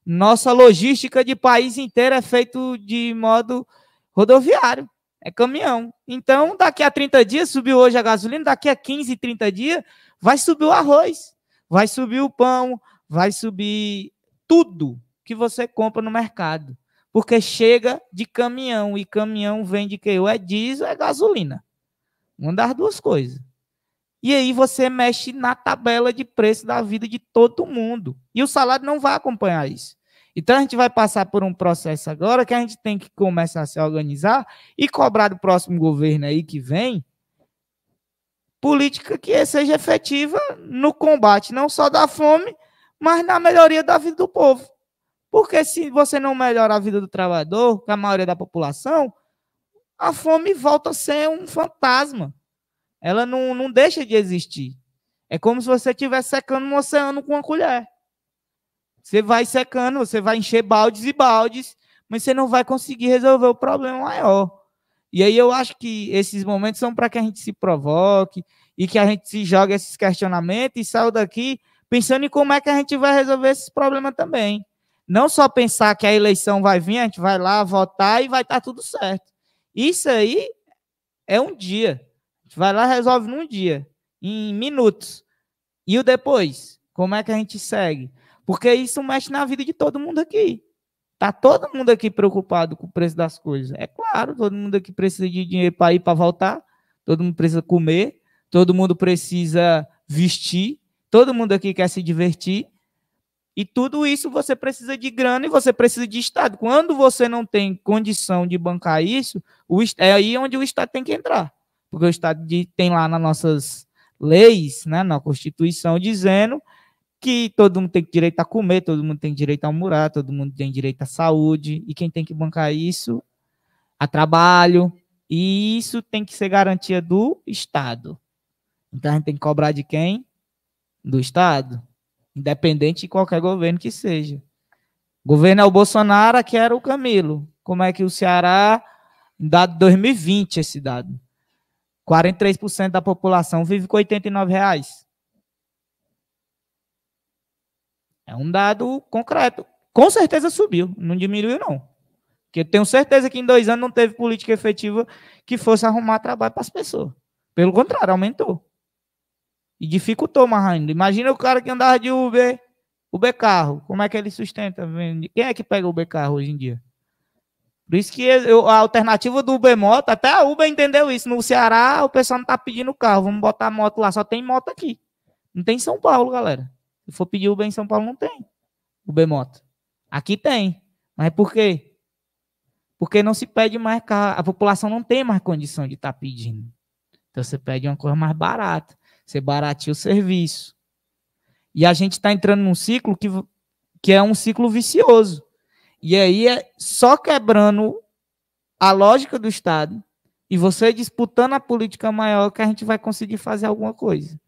Nossa logística de país inteiro é feito de modo rodoviário. É caminhão. Então, daqui a 30 dias, subiu hoje a gasolina, daqui a 15, 30 dias, vai subir o arroz, vai subir o pão, vai subir tudo que você compra no mercado. Porque chega de caminhão e caminhão vende que ou é diesel ou é gasolina. Uma das duas coisas. E aí você mexe na tabela de preço da vida de todo mundo. E o salário não vai acompanhar isso. Então a gente vai passar por um processo agora que a gente tem que começar a se organizar e cobrar do próximo governo aí que vem política que seja efetiva no combate não só da fome, mas na melhoria da vida do povo. Porque se você não melhora a vida do trabalhador, com a maioria da população, a fome volta a ser um fantasma. Ela não, não deixa de existir. É como se você estivesse secando um oceano com uma colher. Você vai secando, você vai encher baldes e baldes, mas você não vai conseguir resolver o problema maior. E aí eu acho que esses momentos são para que a gente se provoque e que a gente se jogue esses questionamentos e saia daqui pensando em como é que a gente vai resolver esse problema também. Não só pensar que a eleição vai vir, a gente vai lá votar e vai estar tá tudo certo. Isso aí é um dia. A gente vai lá resolve num dia, em minutos. E o depois? Como é que a gente segue? Porque isso mexe na vida de todo mundo aqui. Tá todo mundo aqui preocupado com o preço das coisas. É claro, todo mundo aqui precisa de dinheiro para ir para voltar, todo mundo precisa comer, todo mundo precisa vestir, Todo mundo aqui quer se divertir. E tudo isso você precisa de grana e você precisa de Estado. Quando você não tem condição de bancar isso, é aí onde o Estado tem que entrar. Porque o Estado tem lá nas nossas leis, né, na Constituição, dizendo que todo mundo tem direito a comer, todo mundo tem direito a morar, todo mundo tem direito à saúde, e quem tem que bancar isso a trabalho, e isso tem que ser garantia do Estado. Então a gente tem que cobrar de quem? do Estado, independente de qualquer governo que seja. O governo é o Bolsonaro, que era o Camilo. Como é que o Ceará, dado 2020 esse dado, 43% da população vive com 89 reais. É um dado concreto. Com certeza subiu, não diminuiu não. Porque eu tenho certeza que em dois anos não teve política efetiva que fosse arrumar trabalho para as pessoas. Pelo contrário, aumentou. E dificultou mais ainda. Imagina o cara que andava de Uber, Uber carro. Como é que ele sustenta? Quem é que pega Uber carro hoje em dia? Por isso que eu, a alternativa do Uber moto, até a Uber entendeu isso. No Ceará, o pessoal não tá pedindo carro. Vamos botar moto lá. Só tem moto aqui. Não tem em São Paulo, galera. Se for pedir Uber em São Paulo, não tem. Uber moto. Aqui tem. Mas por quê? Porque não se pede mais carro. A população não tem mais condição de estar tá pedindo. Então você pede uma coisa mais barata. Você barateia o serviço. E a gente está entrando num ciclo que, que é um ciclo vicioso. E aí é só quebrando a lógica do Estado e você disputando a política maior que a gente vai conseguir fazer alguma coisa.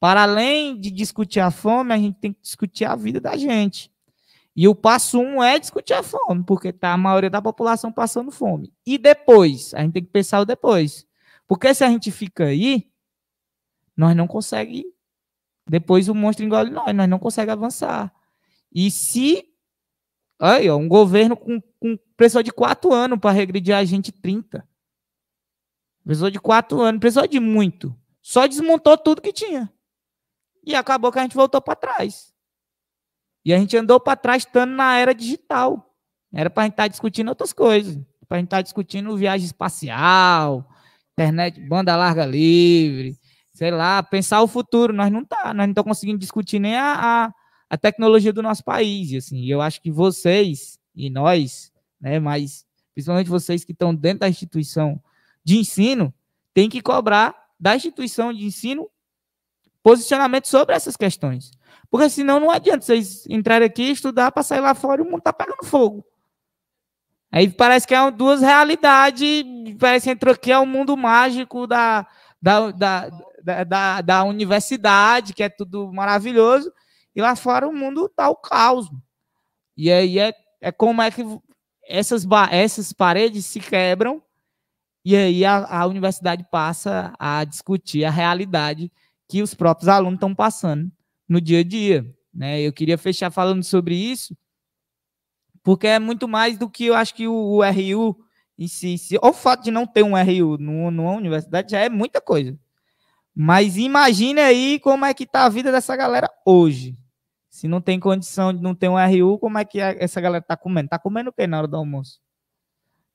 Para além de discutir a fome, a gente tem que discutir a vida da gente. E o passo um é discutir a fome, porque está a maioria da população passando fome. E depois, a gente tem que pensar o depois. Porque se a gente fica aí, nós não conseguimos. Depois o monstro engole nós, nós não conseguimos avançar. E se. Aí, ó, um governo com, com precisou de quatro anos para regredir a gente 30. Pessoa de quatro anos, pessoa de muito. Só desmontou tudo que tinha. E acabou que a gente voltou para trás. E a gente andou para trás estando na era digital. Era para a gente estar tá discutindo outras coisas. Para a gente estar tá discutindo viagem espacial, internet, banda larga livre, sei lá, pensar o futuro. Nós não tá, nós não estamos conseguindo discutir nem a, a, a, tecnologia do nosso país. E, assim, eu acho que vocês e nós, né, mas principalmente vocês que estão dentro da instituição de ensino, tem que cobrar da instituição de ensino posicionamento sobre essas questões. Porque senão não adianta vocês entrarem aqui, estudar, para sair lá fora e o mundo tá pegando fogo. Aí parece que é duas realidades, parece que entrou aqui é o um mundo mágico da, da, da da, da, universidade, que é tudo maravilhoso, e lá fora o mundo tá o caos. E aí é, é como é que essas, essas paredes se quebram, e aí a, a universidade passa a discutir a realidade que os próprios alunos estão passando no dia a dia. Né? Eu queria fechar falando sobre isso, porque é muito mais do que eu acho que o, o RU em si, ou o fato de não ter um RU numa universidade já é muita coisa. Mas imagine aí como é que tá a vida dessa galera hoje. Se não tem condição de não ter um RU, como é que é essa galera tá comendo? Tá comendo o que na hora do almoço?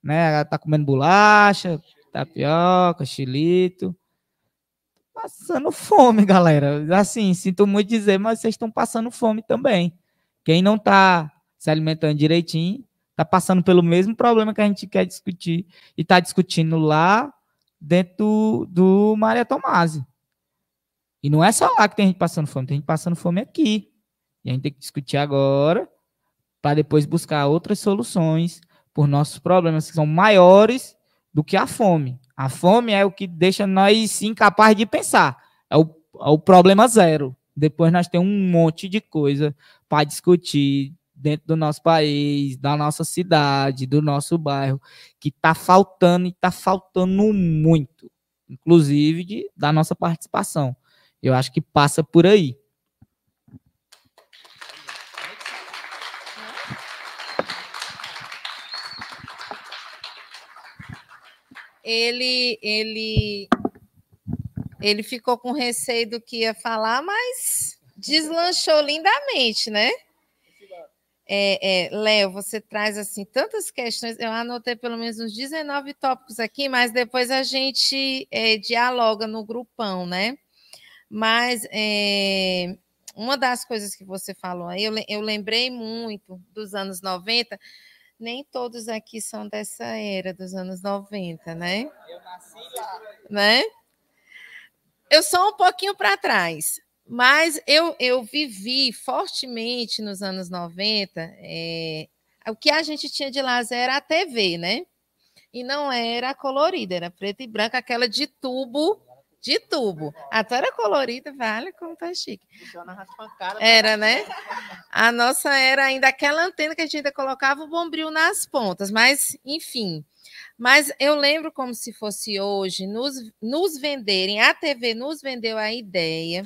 Né? Tá comendo bolacha, tapioca, chilito. Passando fome, galera. Assim, sinto muito dizer, mas vocês estão passando fome também. Quem não tá se alimentando direitinho, tá passando pelo mesmo problema que a gente quer discutir e tá discutindo lá dentro do, do Maria Tomasi. E não é só lá que tem gente passando fome, tem gente passando fome aqui. E a gente tem que discutir agora para depois buscar outras soluções por nossos problemas que são maiores do que a fome. A fome é o que deixa nós incapazes de pensar. É o, é o problema zero. Depois nós temos um monte de coisa para discutir, dentro do nosso país, da nossa cidade, do nosso bairro, que está faltando e está faltando muito, inclusive de, da nossa participação. Eu acho que passa por aí. Ele, ele, ele ficou com receio do que ia falar, mas deslanchou lindamente, né? é, é, Léo, você traz assim tantas questões. Eu anotei pelo menos uns 19 tópicos aqui, mas depois a gente é, dialoga no grupão, né? Mas é, uma das coisas que você falou aí, eu, eu lembrei muito dos anos 90. Nem todos aqui são dessa era dos anos 90, né? Eu nasci lá. Né? Eu sou um pouquinho para trás, mas eu, eu vivi fortemente nos anos 90. É, eh, o que a gente tinha de lazer era a TV, né? E não era colorida, era preta e branca, aquela de tubo de tubo. A tua era colorida, vale como tá chique. Tá? Era, né? A nossa era ainda aquela antena que a gente ainda colocava o bombril nas pontas, mas enfim. Mas eu lembro como se fosse hoje, nos, nos venderem, a TV nos vendeu a ideia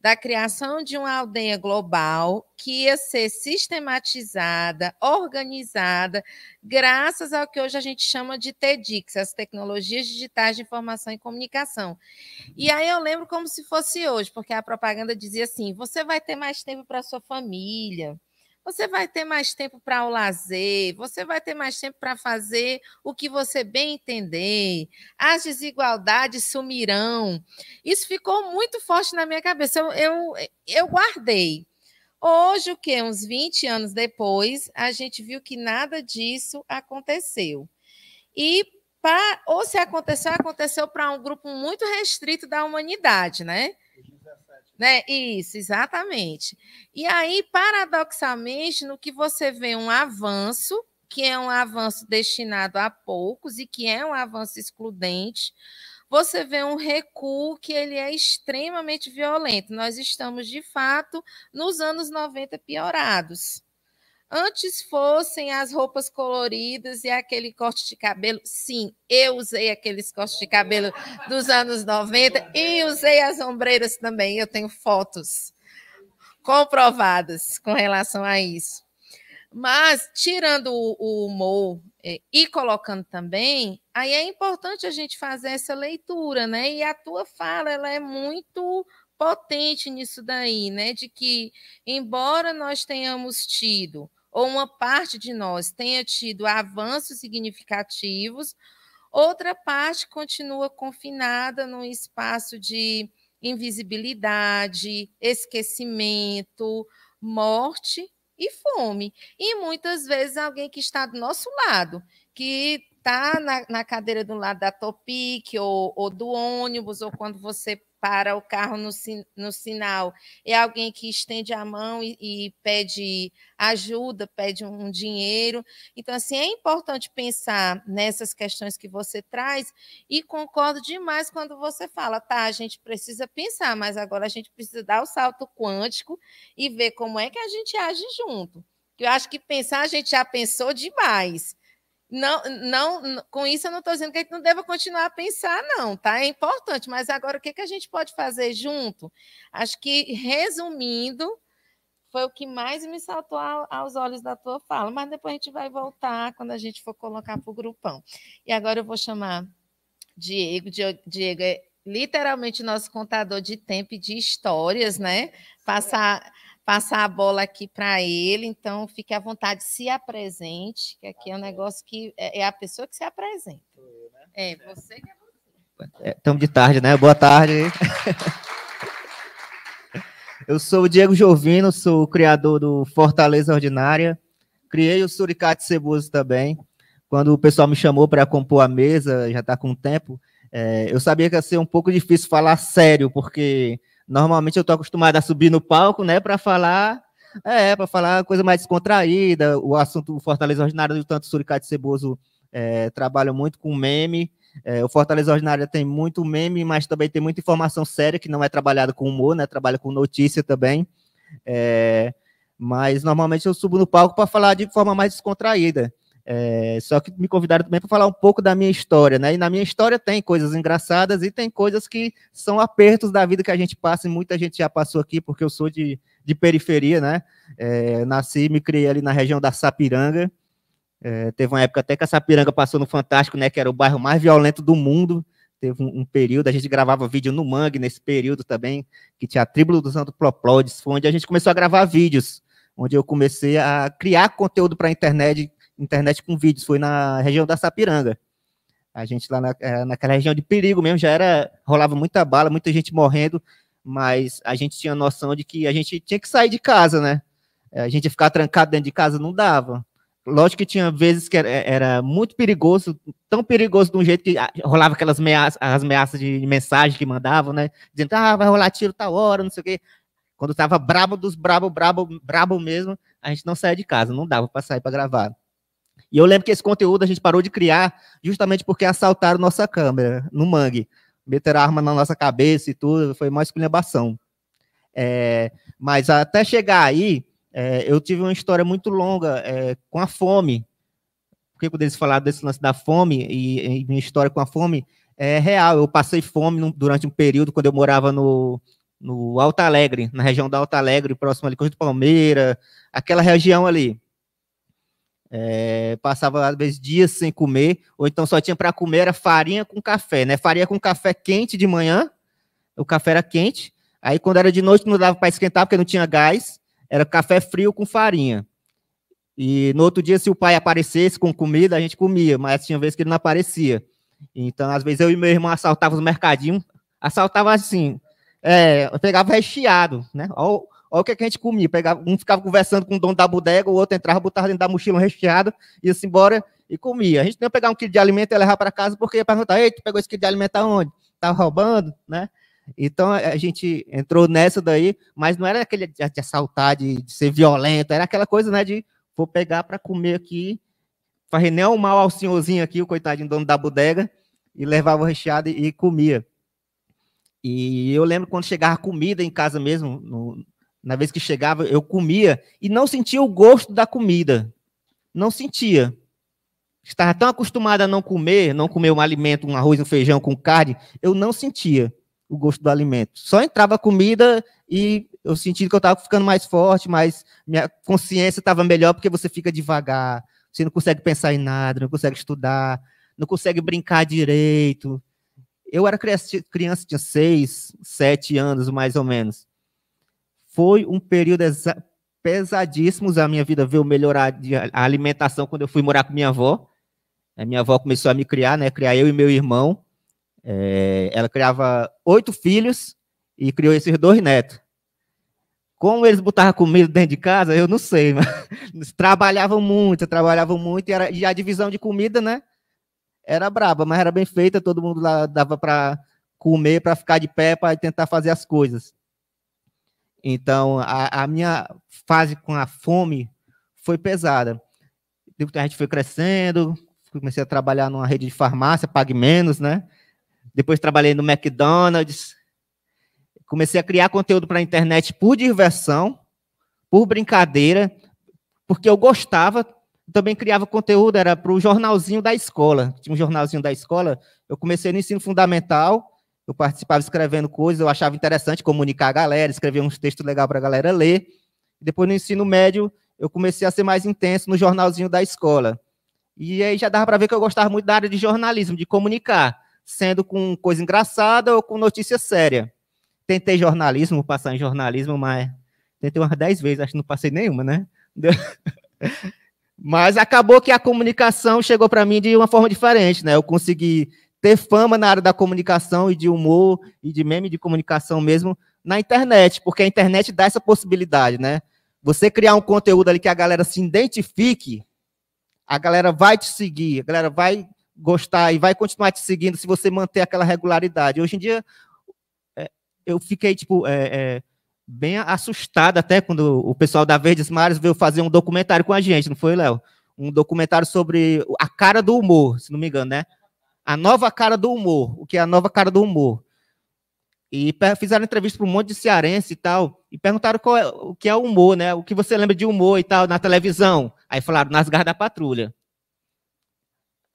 da criação de uma aldeia global que ia ser sistematizada, organizada, graças ao que hoje a gente chama de TEDx, as tecnologias digitais de informação e comunicação. E aí eu lembro como se fosse hoje, porque a propaganda dizia assim: você vai ter mais tempo para sua família você vai ter mais tempo para o lazer, você vai ter mais tempo para fazer o que você bem entender, as desigualdades sumirão. Isso ficou muito forte na minha cabeça, eu, eu, eu guardei. Hoje, o que? Uns 20 anos depois, a gente viu que nada disso aconteceu. E pra, ou se aconteceu, aconteceu para um grupo muito restrito da humanidade, né? Né? Isso, exatamente. E aí, paradoxalmente, no que você vê um avanço, que é um avanço destinado a poucos e que é um avanço excludente, você vê um recuo que ele é extremamente violento. Nós estamos, de fato, nos anos 90 piorados. Antes fossem as roupas coloridas e aquele corte de cabelo. Sim, eu usei aqueles cortes de cabelo dos anos 90 e usei as ombreiras também. Eu tenho fotos comprovadas com relação a isso. Mas, tirando o humor eh, e colocando também, aí é importante a gente fazer essa leitura, né? E a tua fala ela é muito potente nisso daí, né? De que, embora nós tenhamos tido ou uma parte de nós tenha tido avanços significativos, outra parte continua confinada num espaço de invisibilidade, esquecimento, morte e fome. E muitas vezes alguém que está do nosso lado, que está na, na, cadeira do lado da Topic ou, ou do ônibus, ou quando você para o carro no, no sinal, é alguém que estende a mão e, e pede ajuda, pede um dinheiro. Então, assim, é importante pensar nessas questões que você traz e concordo demais quando você fala, tá, a gente precisa pensar, mas agora a gente precisa dar o salto quântico e ver como é que a gente age junto. Eu acho que pensar a gente já pensou demais não, não, com isso eu não estou dizendo que a gente não deva continuar a pensar, não, tá? É importante, mas agora o que, que a gente pode fazer junto? Acho que, resumindo, foi o que mais me saltou aos olhos da tua fala, mas depois a gente vai voltar quando a gente for colocar para o grupão. E agora eu vou chamar Diego. Diego é literalmente nosso contador de tempo e de histórias, né? Passar passar a bola aqui para ele, então fique à vontade, se apresente, que aqui é um tá negócio que é, é a pessoa que se apresenta. Né? É, é, você que é você. Estamos é, de tarde, né? Boa tarde. (laughs) Eu sou o Diego Jovino, sou o criador do Fortaleza Ordinária. Criei o Suricate Ceboso também. Quando o pessoal me chamou para compor a mesa, já está com tempo, é, eu sabia que ia ser um pouco difícil falar sério, porque Normalmente eu tô acostumado a subir no palco, né, para falar, é, para falar coisa mais descontraída, o assunto Fortaleza Ordinária do tanto Suricato e Ceboso é, trabalham muito com meme. É, o Fortaleza Ordinária tem muito meme, mas também tem muita informação séria que não é trabalhada com humor, né? Trabalha com notícia também. É, mas normalmente eu subo no palco para falar de forma mais descontraída. É, só que me convidaram também para falar um pouco da minha história, né? E na minha história tem coisas engraçadas e tem coisas que são apertos da vida que a gente passa, e muita gente já passou aqui, porque eu sou de, de periferia, né? É, nasci e me criei ali na região da Sapiranga. É, teve uma época até que a Sapiranga passou no Fantástico, né? Que era o bairro mais violento do mundo. Teve um, um período, a gente gravava vídeo no Mangue nesse período também, que tinha a tribo do Santo Proplodes, foi onde a gente começou a gravar vídeos, onde eu comecei a criar conteúdo para a internet internet com vídeos, foi na região da Sapiranga. A gente lá na, é, naquela região de perigo mesmo, já era, rolava muita bala, muita gente morrendo, mas a gente tinha noção de que a gente tinha que sair de casa, né? A gente ia ficar trancado dentro de casa não dava. Lógico que tinha vezes que era, era muito perigoso, tão perigoso de um jeito que ah, rolava aquelas ameaças, as ameaças de mensagem que mandavam, né? Dizendo, ah, vai rolar tiro tal hora, não sei o quê. Quando tava brabo dos brabo, brabo, brabo mesmo, a gente não saía de casa, não dava para sair para gravar. E eu lembro que esse conteúdo a gente parou de criar justamente porque assaltaram nossa câmera no mangue. Meteram arma na nossa cabeça e tudo, foi uma esculhambação. É, mas até chegar aí, é, eu tive uma história muito longa é, com a fome. Porque que eles falaram desse lance da fome e, e minha história com a fome, é real. Eu passei fome durante um período quando eu morava no, no Alto Alegre, na região da Alto Alegre, próximo ali, Cruz do Palmeira, aquela região ali. É, passava às vezes dias sem comer, ou então só tinha para comer era farinha com café, né? Farinha com café quente de manhã, o café era quente. Aí quando era de noite não dava para esquentar porque não tinha gás, era café frio com farinha. E no outro dia se o pai aparecesse com comida, a gente comia, mas tinha vezes que ele não aparecia. Então às vezes eu e meu irmão assaltava os mercadinhos, assaltava assim, é, eu pegava recheado, né? Olha Olha o que, é que a gente comia. Pegava, um ficava conversando com o dono da bodega, o outro entrava, botava dentro da mochila um recheado, ia-se embora e comia. A gente não ia pegar um quilo de alimento e levar para casa, porque ia perguntar, ei, tu pegou esse quilo de alimento aonde? Estava roubando, né? Então a gente entrou nessa daí, mas não era aquele de, de assaltar, de, de, ser violento, era aquela coisa, né, de vou pegar para comer aqui, fazer nem o mal ao senhorzinho aqui, o coitadinho dono da bodega, e levava o recheado e, e comia. E eu lembro quando chegava comida em casa mesmo, no, na vez que chegava, eu comia e não sentia o gosto da comida. Não sentia. Estava tão acostumado a não comer, não comer um alimento, um arroz, um feijão com carne, eu não sentia o gosto do alimento. Só entrava comida e eu sentia que eu estava ficando mais forte, mas minha consciência estava melhor porque você fica devagar, você não consegue pensar em nada, não consegue estudar, não consegue brincar direito. Eu era criança, tinha seis, sete anos mais ou menos. Foi um período pesadíssimo da minha vida, o Melhorar a alimentação quando eu fui morar com minha avó. A é, minha avó começou a me criar, né? Criar eu e meu irmão. É, ela criava oito filhos e criou esses dois netos. Como eles botavam comida dentro de casa, eu não sei, (laughs) mas trabalhavam muito, trabalhavam muito, e, era, e a divisão de comida, né? Era braba, mas era bem feita, todo mundo lá dava para comer, para ficar de pé, para tentar fazer as coisas. Então, a, a, minha fase com a fome foi pesada. A gente foi crescendo, comecei a trabalhar numa rede de farmácia, pague menos, né? Depois trabalhei no McDonald's. Comecei a criar conteúdo para a internet por diversão, por brincadeira, porque eu gostava. Também criava conteúdo, era para o jornalzinho da escola. Tinha um jornalzinho da escola. Eu comecei no ensino fundamental, eu participava escrevendo coisas, eu achava interessante comunicar a galera, escrever uns textos legais para a galera ler. Depois, no ensino médio, eu comecei a ser mais intenso no jornalzinho da escola. E aí já dava para ver que eu gostava muito da área de jornalismo, de comunicar, sendo com coisa engraçada ou com notícia séria. Tentei jornalismo, passar em jornalismo, mas tentei umas 10 vezes, acho que não passei nenhuma, né? (laughs) Mas acabou que a comunicação chegou para mim de uma forma diferente, né? Eu consegui ter fama na área da comunicação e de humor e de meme de comunicação mesmo na internet, porque a internet dá essa possibilidade, né? Você criar um conteúdo ali que a galera se identifique, a galera vai te seguir, a galera vai gostar e vai continuar te seguindo se você manter aquela regularidade. Hoje em dia, é, eu fiquei, tipo, é, é, bem assustado até quando o pessoal da Verdes Mares veio fazer um documentário com a gente, não foi, Léo? Um documentário sobre a cara do humor, se não me engano, né? A nova cara do humor. O que é a nova cara do humor? E fizeram entrevista para um monte de cearense e tal. E perguntaram é, o que é o humor, né? O que você lembra de humor e tal na televisão? Aí falaram Nas Garras da Patrulha.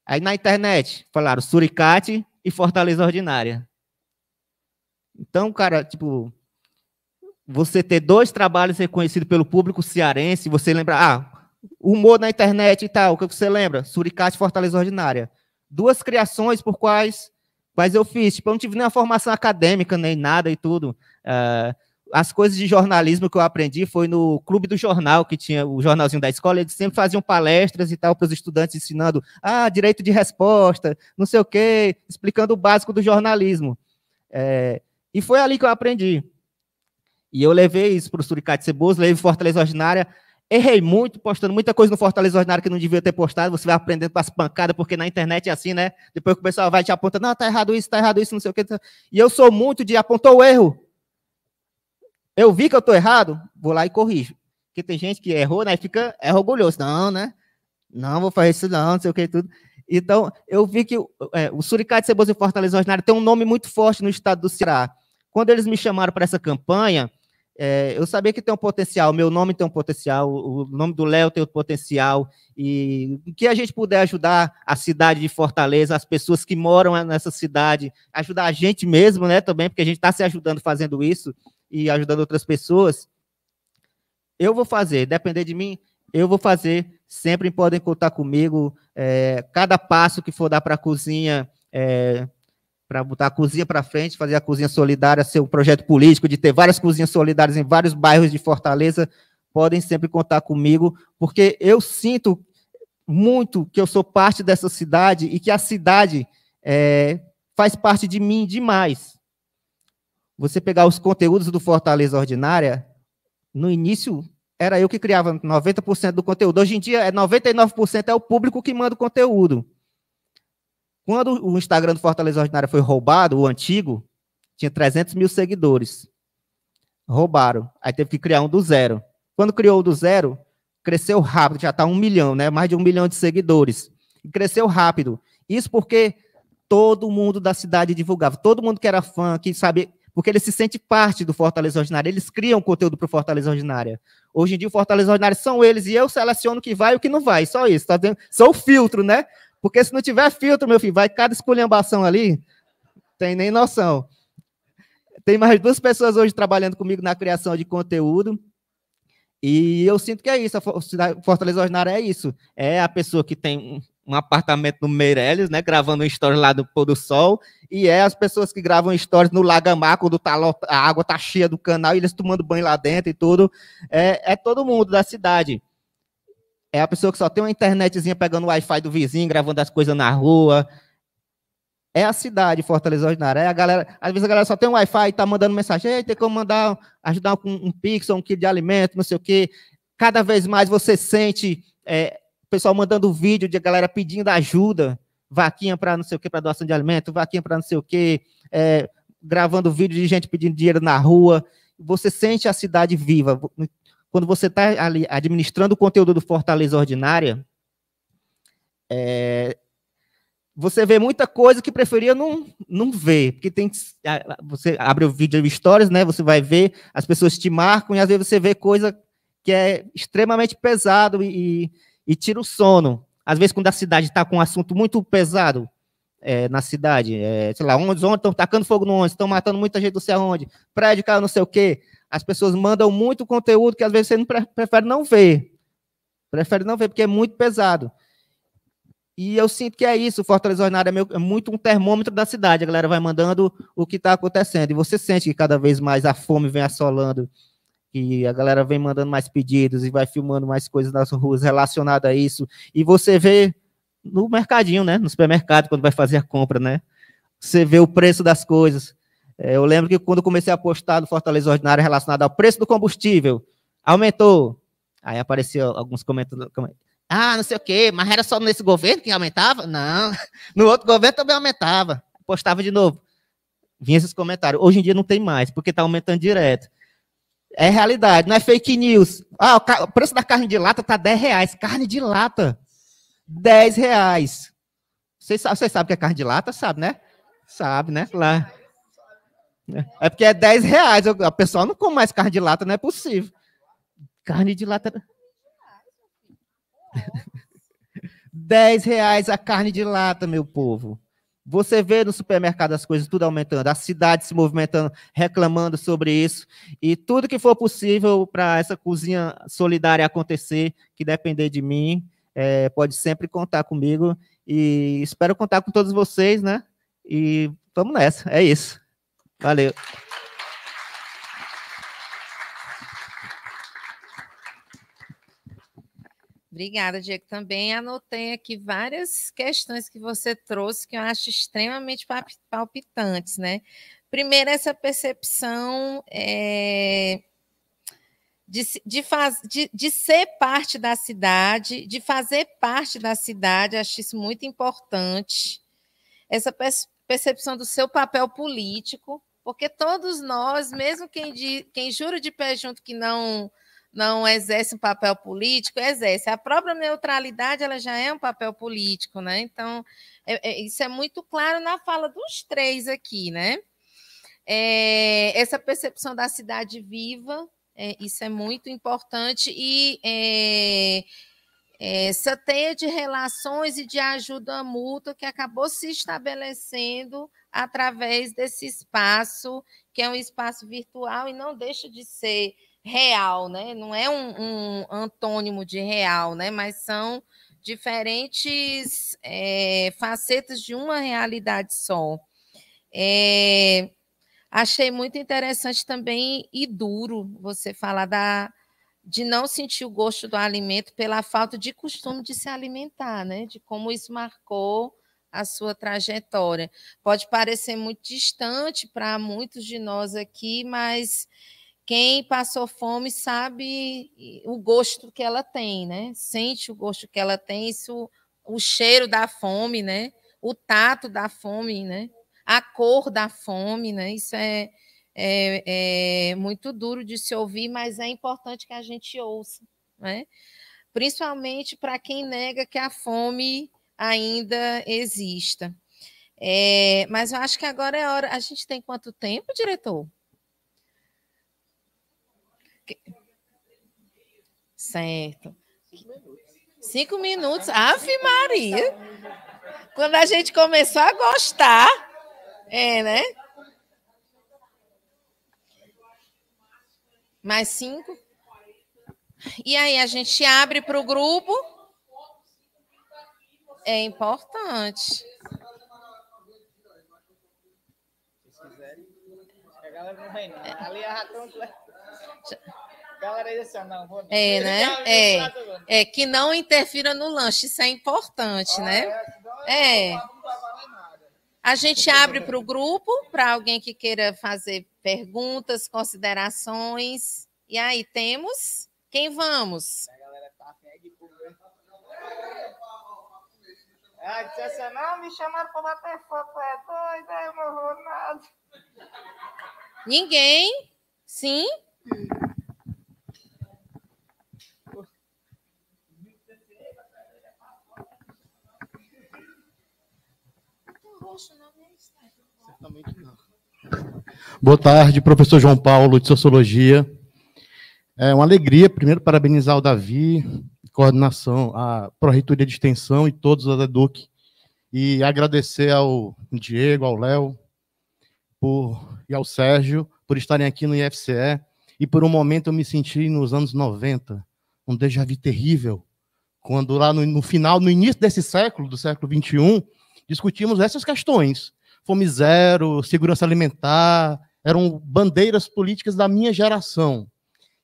Aí na internet falaram Suricate e Fortaleza Ordinária. Então, cara, tipo, você ter dois trabalhos reconhecidos pelo público cearense, você lembra, ah, humor na internet e tal, o que você lembra? Suricate e Fortaleza Ordinária duas criações por quais, quais eu fiz. Tipo, eu não tive nenhuma formação acadêmica, nem nada e tudo. Uh, as coisas de jornalismo que eu aprendi foi no clube do jornal, que tinha o jornalzinho da escola, eles sempre faziam palestras e tal para os estudantes ensinando, ah, direito de resposta, não sei o quê, explicando o básico do jornalismo. É, e foi ali que eu aprendi. E eu levei isso para o Suricato Cebos, levei Fortaleza Ordinária Errei muito, postando muita coisa no Fortaleza Ordinário que não devia ter postado. Você vai aprendendo com as pancadas, porque na internet é assim, né? Depois que o pessoal vai te apontando, não, tá errado isso, tá errado isso, não sei o que. E eu sou muito de apontou o erro. Eu vi que eu tô errado, vou lá e corrijo. Porque tem gente que errou, né? Fica é orgulhoso. Não, né? Não, vou fazer isso não, não sei o que tudo. Então, eu vi que é, o Suricato Ceboso e Fortaleza Ordinário tem um nome muito forte no estado do Ceará. Quando eles me chamaram para essa campanha, é, eu sabia que tem um potencial, meu nome tem um potencial, o nome do Léo tem um potencial, e que a gente puder ajudar a cidade de Fortaleza, as pessoas que moram nessa cidade, ajudar a gente mesmo, né, também, porque a gente está se ajudando fazendo isso e ajudando outras pessoas. Eu vou fazer, depender de mim, eu vou fazer. Sempre podem contar comigo. É, cada passo que for dar para a cozinha, é, para botar a cozinha para frente, fazer a cozinha solidária ser um projeto político, de ter várias cozinhas solidárias em vários bairros de Fortaleza, podem sempre contar comigo, porque eu sinto muito que eu sou parte dessa cidade e que a cidade é, faz parte de mim demais. Você pegar os conteúdos do Fortaleza Ordinária, no início era eu que criava 90% do conteúdo. Hoje em dia, é 99% é o público que manda o conteúdo. Quando o Instagram do Fortaleza Ordinária foi roubado, o antigo, tinha 300 mil seguidores. Roubaram. Aí teve que criar um do zero. Quando criou o do zero, cresceu rápido, já está um milhão, né? Mais de um milhão de seguidores. E cresceu rápido. Isso porque todo mundo da cidade divulgava, todo mundo que era fã, que sabe, porque ele se sente parte do Fortaleza Ordinária, eles criam conteúdo para o Fortaleza Ordinária. Hoje em dia, o Fortaleza Ordinária são eles, e eu seleciono o que vai e o que não vai, só isso, tá vendo? Só o filtro, né? Porque se não tiver filtro, meu filho, vai cada esculhambação ali, tem nem noção. Tem mais duas pessoas hoje trabalhando comigo na criação de conteúdo. E eu sinto que é isso, a Fortaleza Ordinária é isso. É a pessoa que tem um apartamento no Meireles, né, gravando um story lá do pôr do sol, e é as pessoas que gravam stories no Lagamar, quando tá, a água tá cheia do canal, e eles tomando banho lá dentro e tudo. É, é todo mundo da cidade. É a pessoa que só tem uma internetzinha pegando o Wi-Fi do vizinho, gravando as coisas na rua. É a cidade, Fortaleza Ordinária. É a galera, às vezes a galera só tem um Wi-Fi e tá mandando mensagem. Ei, tem como mandar, ajudar com um, pix ou um quilo de alimento, não sei o quê. Cada vez mais você sente é, o pessoal mandando vídeo de a galera pedindo ajuda. Vaquinha para não sei o quê, para doação de alimento, vaquinha para não sei o quê. É, gravando vídeo de gente pedindo dinheiro na rua. Você sente a cidade viva quando você está administrando o conteúdo do Fortaleza Ordinária, é, você vê muita coisa que preferia não, não ver, porque tem você abre o vídeo de histórias, né? Você vai ver as pessoas te marcam e às vezes você vê coisa que é extremamente pesado e, e tira o sono. Às vezes quando a cidade está com um assunto muito pesado é, na cidade, é, sei lá, onde estão tacando fogo no ônibus, estão matando muita gente, não sei aonde, prédio cara não sei o quê. As pessoas mandam muito conteúdo que às vezes você não pre prefere não ver. Prefere não ver, porque é muito pesado. E eu sinto que é isso, o Fortaleza Ordinária é, é muito um termômetro da cidade. A galera vai mandando o que está acontecendo. E você sente que cada vez mais a fome vem assolando, que a galera vem mandando mais pedidos e vai filmando mais coisas nas ruas relacionadas a isso. E você vê no mercadinho, né? No supermercado, quando vai fazer a compra, né? Você vê o preço das coisas. É, eu lembro que quando comecei a postar do Fortaleza Ordinário relacionado ao preço do combustível, aumentou. Aí apareceu alguns comentários. É, ah, não sei o quê, mas era só nesse governo que aumentava? Não, (laughs) no outro governo também aumentava. Postava de novo. Vinha esses comentários. Hoje em dia não tem mais, porque está aumentando direto. É realidade, não é fake news. Ah, o preço da carne de lata está 10 reais. Carne de lata, 10 reais. Vocês sabem que é carne de lata? Sabe, né? Sabe, né? Lá. Né? É porque é 10 reais. A pessoa não come mais carne de lata, não é possível. Carne de lata. 10 (laughs) reais a carne de lata, meu povo. Você vê no supermercado as coisas tudo aumentando, a cidade se movimentando, reclamando sobre isso, e tudo que for possível para essa cozinha solidária acontecer, que depender de mim, é, pode sempre contar comigo, e espero contar com todos vocês, né? E vamos nessa, é isso. Valeu. Obrigada, Diego. Também anotei aqui várias questões que você trouxe que eu acho extremamente palpitantes, né? Primeiro, essa percepção é, de, de, faz, de, de, ser parte da cidade, de fazer parte da cidade, acho isso muito importante. Essa pers percepção do seu papel político, porque todos nós, mesmo quem, de, quem jura de pé junto que não não exerce um papel político, exerce. A própria neutralidade ela já é um papel político, né? Então, é, é, isso é muito claro na fala dos três aqui, né? É, essa percepção da cidade viva, é, isso é muito importante, e é, é, essa teia de relações e de ajuda mútua que acabou se estabelecendo através desse espaço, que é um espaço virtual e não deixa de ser real, né? Não é um, um antônimo de real, né? Mas são diferentes é, facetas de uma realidade só. É, achei muito interessante também e duro você falar da de não sentir o gosto do alimento pela falta de costume de se alimentar, né? De como isso marcou a sua trajetória. Pode parecer muito distante para muitos de nós aqui, mas quem passou fome sabe o gosto que ela tem, né? Sente o gosto que ela tem, isso, o cheiro da fome, né? O tato da fome, né? A cor da fome, né? Isso é é, é muito duro de se ouvir, mas é importante que a gente ouça, né? principalmente para quem nega que a fome ainda exista. É, mas eu acho que agora é hora. A gente tem quanto tempo, diretor? Certo. Cinco minutos. Ave Maria! Quando a gente começou a gostar, é, né? Mais cinco. E aí a gente abre para o grupo. É importante. É, ah, é, né? É, é que não interfira no lanche, isso é importante, ah, né? É. é. A gente abre para o grupo, para alguém que queira fazer perguntas, considerações. E aí, temos? Quem vamos? Tá ah, disse assim, não, me chamaram para bater foto, é doido, é meu nada. Ninguém? Sim? Certamente não. Boa tarde, professor João Paulo, de Sociologia. É uma alegria, primeiro, parabenizar o Davi, coordenação, a Pró-Reitoria de Extensão e todos da EDUC. E agradecer ao Diego, ao Léo e ao Sérgio por estarem aqui no IFCE. E por um momento eu me senti nos anos 90, um déjà vu terrível, quando lá no, no final, no início desse século, do século 21, discutimos essas questões. Fome zero, segurança alimentar, eram bandeiras políticas da minha geração.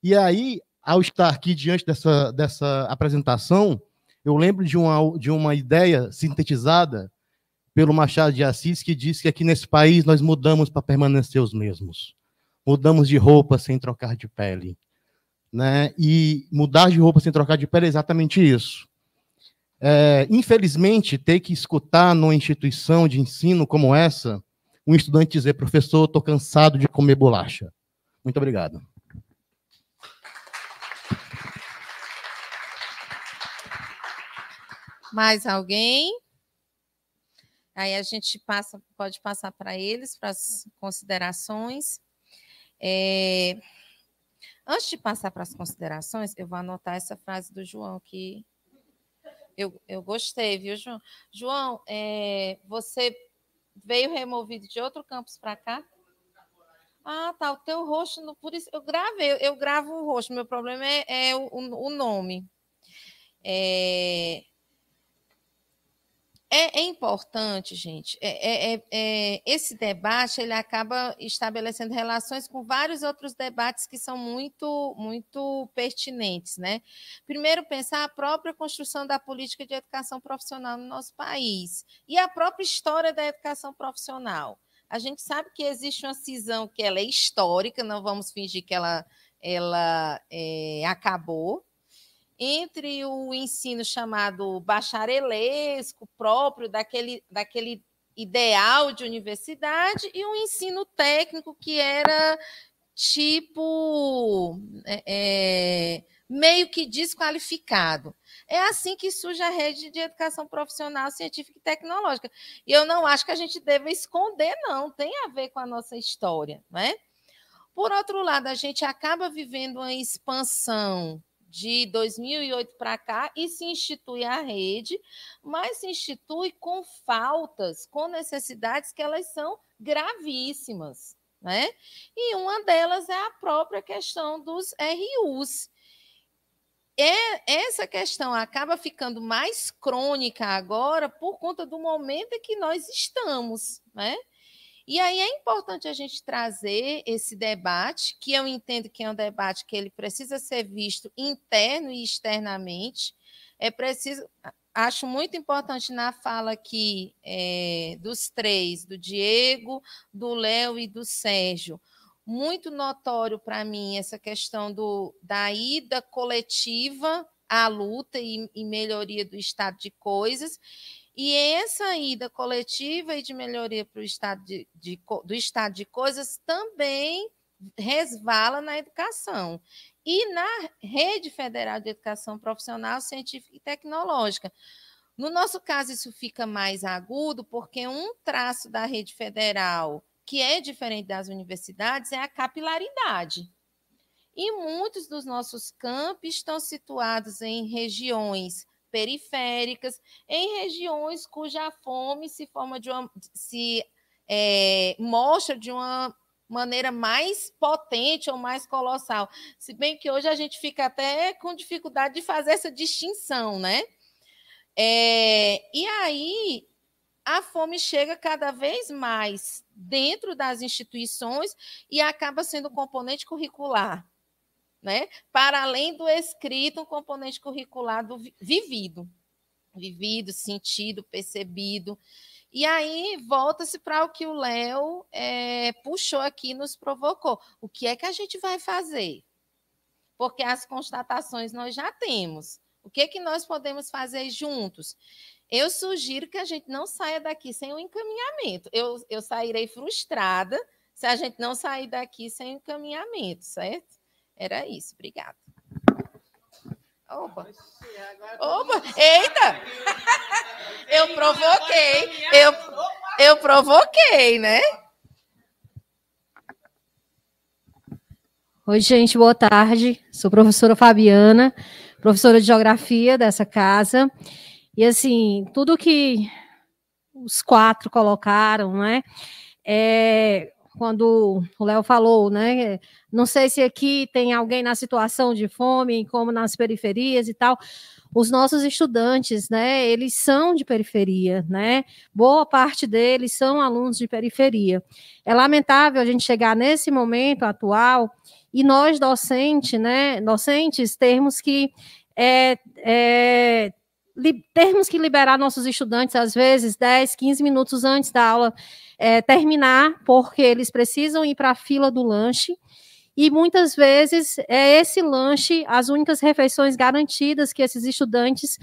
E aí, ao estar aqui diante dessa, dessa apresentação, eu lembro de uma, de uma ideia sintetizada pelo Machado de Assis, que diz que aqui nesse país nós mudamos para permanecer os mesmos. Mudamos de roupa sem trocar de pele. Né? E mudar de roupa sem trocar de pele é exatamente isso. É, infelizmente, ter que escutar numa instituição de ensino como essa, um estudante dizer, professor, estou cansado de comer bolacha. Muito obrigado. Mais alguém? Aí a gente passa, pode passar para eles, para as considerações. É... Antes de passar para as considerações, eu vou anotar essa frase do João que eu, eu gostei, viu, João? João, é, você veio removido de outro campus para cá? Ah, tá. O teu rosto, por isso eu gravei, eu gravo o rosto. Meu problema é, é o, o, nome. É, é, é importante, gente. É é, é, é, esse debate ele acaba estabelecendo relações com vários outros debates que são muito, muito pertinentes, né? Primeiro, pensar a própria construção da política de educação profissional no nosso país e a própria história da educação profissional. A gente sabe que existe uma cisão que ela é histórica, não vamos fingir que ela, ela é, acabou, entre o ensino chamado bacharelesco, próprio daquele, daquele ideal de universidade, e o ensino técnico, que era tipo. É, é, meio que desqualificado. É assim que surge a rede de educação profissional, científica e tecnológica. E eu não acho que a gente deva esconder, não, tem a ver com a nossa história, né? Por outro lado, a gente acaba vivendo uma expansão de 2008 para cá e se institui a rede, mas se institui com faltas, com necessidades que elas são gravíssimas, né? E uma delas é a própria questão dos RUs. É, essa questão acaba ficando mais crônica agora por conta do momento em que nós estamos, né? E aí é importante a gente trazer esse debate, que eu entendo que é um debate que ele precisa ser visto interno e externamente. É preciso, acho muito importante na fala aqui é, dos três, do Diego, do Léo e do Sérgio, muito notório para mim essa questão do, da ida coletiva à luta e, e melhoria do estado de coisas e essa ida coletiva e de melhoria para o estado de, de, do estado de coisas também resvala na educação e na rede federal de educação profissional, científica e tecnológica. No nosso caso, isso fica mais agudo, porque um traço da rede federal que é diferente das universidades é a capilaridade. E muitos dos nossos campos estão situados em regiões periféricas, em regiões cuja fome se forma de uma, se é, mostra de uma maneira mais potente ou mais colossal. Se bem que hoje a gente fica até com dificuldade de fazer essa distinção, né? É, e aí a fome chega cada vez mais dentro das instituições e acaba sendo componente curricular né? Para além do escrito, um componente curricular do vivido, vivido, sentido, percebido. E aí volta-se para o que o Léo é, puxou aqui, nos provocou. O que é que a gente vai fazer? Porque as constatações nós já temos. O que é que nós podemos fazer juntos? Eu sugiro que a gente não saia daqui sem o um encaminhamento. Eu, eu sairei frustrada se a gente não sair daqui sem o um encaminhamento, certo? Era isso, obrigada. Opa! Opa! Tá eita! (laughs) Eu provoquei. Eu, eu provoquei, né? Oi, gente, boa tarde. Sou professora Fabiana, professora de geografia dessa casa. E assim, tudo que os quatro colocaram, né? É, quando o Léo falou, né? Não sei se aqui tem alguém na situação de fome, como nas periferias e tal. Os nossos estudantes, né? Eles são de periferia, né? Boa parte deles são alunos de periferia. É lamentável a gente chegar nesse momento atual e nós docentes, né? Docentes termos que é, é, termos que liberar nossos estudantes, às vezes, 10, 15 minutos antes da aula é, terminar, porque eles precisam ir para a fila do lanche. E muitas vezes é esse lanche, as únicas refeições garantidas que esses estudantes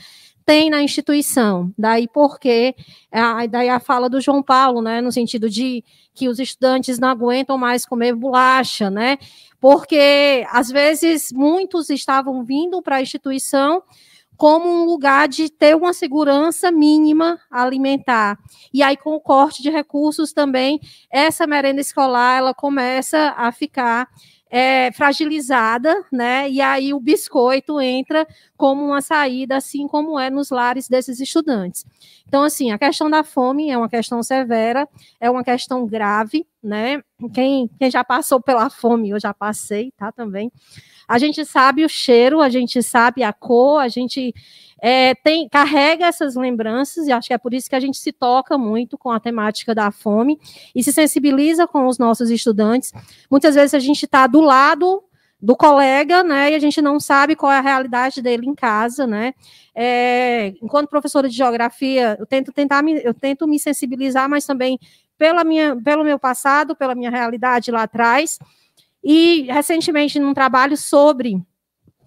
têm na instituição. Daí porque, é, a, daí a fala do João Paulo, né, no sentido de que os estudantes não aguentam mais comer bolacha, né? Porque às vezes muitos estavam vindo para a instituição como um lugar de ter uma segurança mínima alimentar. E aí, com o corte de recursos também, essa merenda escolar ela começa a ficar é, fragilizada, né? E aí o biscoito entra como uma saída, assim como é nos lares desses estudantes. Então, assim, a questão da fome é uma questão severa, é uma questão grave, né? Quem, quem já passou pela fome, eu já passei, tá? Também. A gente sabe o cheiro, a gente sabe a cor, a gente é, tem, carrega essas lembranças, e acho que é por isso que a gente se toca muito com a temática da fome e se sensibiliza com os nossos estudantes. Muitas vezes a gente está do lado do colega, né? E a gente não sabe qual é a realidade dele em casa, né? É, enquanto professora de geografia, eu tento tentar me, eu tento me sensibilizar, mas também pela minha, pelo meu passado, pela minha realidade lá atrás. E recentemente, num trabalho sobre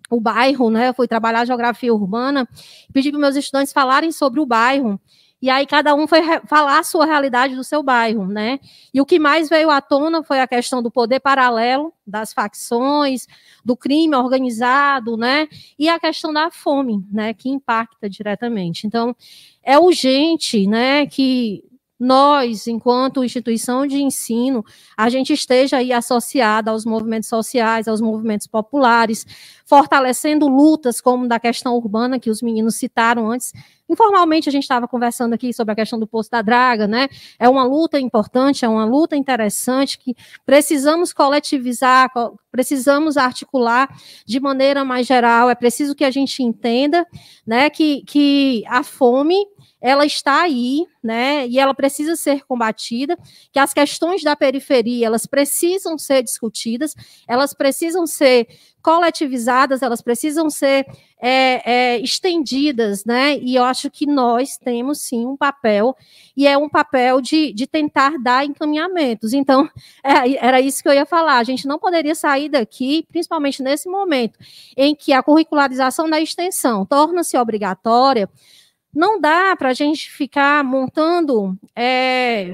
o bairro, né? Eu fui trabalhar geografia urbana, pedi para meus estudantes falarem sobre o bairro. E aí cada um foi falar a sua realidade do seu bairro, né? E o que mais veio à tona foi a questão do poder paralelo, das facções, do crime organizado, né? E a questão da fome, né, que impacta diretamente. Então, é urgente, né, que nós, enquanto instituição de ensino, a gente esteja aí associada aos movimentos sociais, aos movimentos populares, fortalecendo lutas como da questão urbana que os meninos citaram antes. Informalmente a gente estava conversando aqui sobre a questão do Poço da Draga, né? É uma luta importante, é uma luta interessante que precisamos coletivizar, precisamos articular de maneira mais geral. É preciso que a gente entenda, né, que, que a fome ela está aí, né? E ela precisa ser combatida, que as questões da periferia, elas precisam ser discutidas, elas precisam ser coletivizadas, elas precisam ser é, é, estendidas, né? E eu acho que nós temos sim um papel, e é um papel de, de tentar dar encaminhamentos. Então, (laughs) é, era isso que eu ia falar. A gente não poderia sair daqui, principalmente nesse momento, em que a curricularização da extensão torna-se obrigatória não dá para a gente ficar montando é,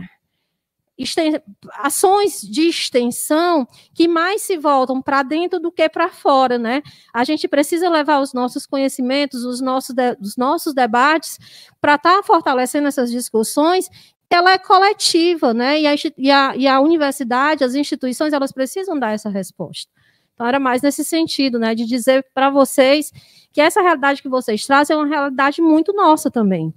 ações de extensão que mais se voltam para dentro do que para fora, né? A gente precisa levar os nossos conhecimentos, os nossos, de os nossos debates, para estar tá fortalecendo essas discussões ela é coletiva, né? E a, e, a, e a universidade, as instituições, elas precisam dar essa resposta. Então, era mais nesse sentido, né? De dizer para vocês que essa realidade que vocês trazem é uma realidade muito nossa também.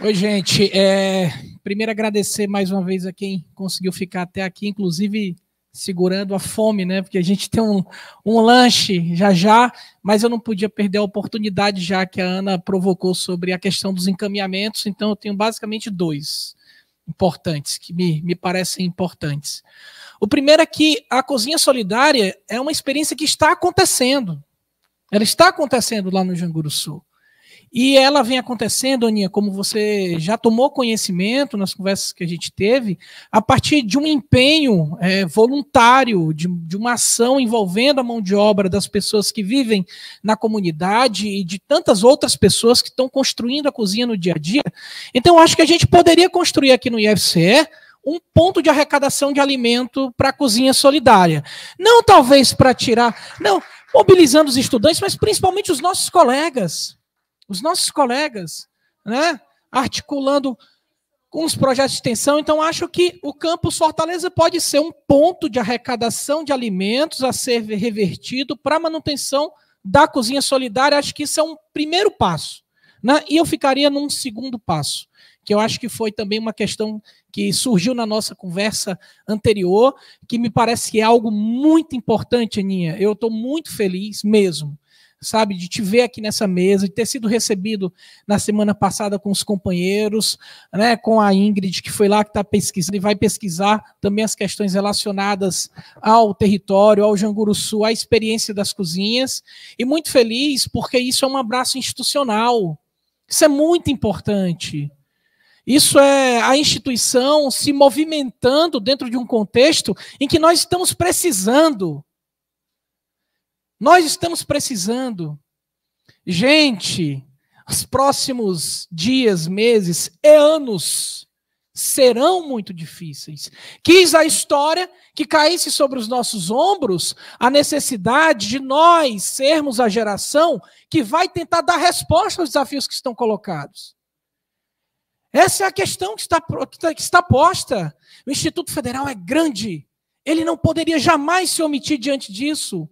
Oi, gente. É, primeiro, agradecer mais uma vez a quem conseguiu ficar até aqui, inclusive segurando a fome, né? Porque a gente tem um, um lanche já já, mas eu não podia perder a oportunidade já que a Ana provocou sobre a questão dos encaminhamentos, então eu tenho basicamente dois importantes, que me, me parecem importantes. O primeiro é que a cozinha solidária é uma experiência que está acontecendo. Ela está acontecendo lá no Janguru Sul. E ela vem acontecendo, Aninha, como você já tomou conhecimento nas conversas que a gente teve, a partir de um empenho é, voluntário, de, de uma ação envolvendo a mão de obra das pessoas que vivem na comunidade e de tantas outras pessoas que estão construindo a cozinha no dia a dia. Então, acho que a gente poderia construir aqui no IFCE um ponto de arrecadação de alimento para a cozinha solidária. Não talvez para tirar, não, mobilizando os estudantes, mas principalmente os nossos colegas os nossos colegas, né? articulando com os projetos de extensão. Então, acho que o campus Fortaleza pode ser um ponto de arrecadação de alimentos a ser revertido para a manutenção da cozinha solidária. Acho que isso é um primeiro passo. Né? E eu ficaria num segundo passo, que eu acho que foi também uma questão que surgiu na nossa conversa anterior, que me parece que é algo muito importante, Aninha. Eu estou muito feliz mesmo sabe? De te ver aqui nessa mesa, de ter sido recebido na semana passada com os companheiros, né? Com a Ingrid, que foi lá que está pesquisando e vai pesquisar também as questões relacionadas ao território, ao Janguruçu, à experiência das cozinhas. E muito feliz, porque isso é um abraço institucional. Isso é muito importante. Isso é a instituição se movimentando dentro de um contexto em que nós estamos precisando nós estamos precisando, gente, os próximos dias, meses e anos serão muito difíceis. Quis a história que caísse sobre os nossos ombros a necessidade de nós sermos a geração que vai tentar dar resposta aos desafios que estão colocados. Essa é a questão que está, tá, que está posta. O Instituto Federal é grande. Ele não poderia jamais se omitir diante disso.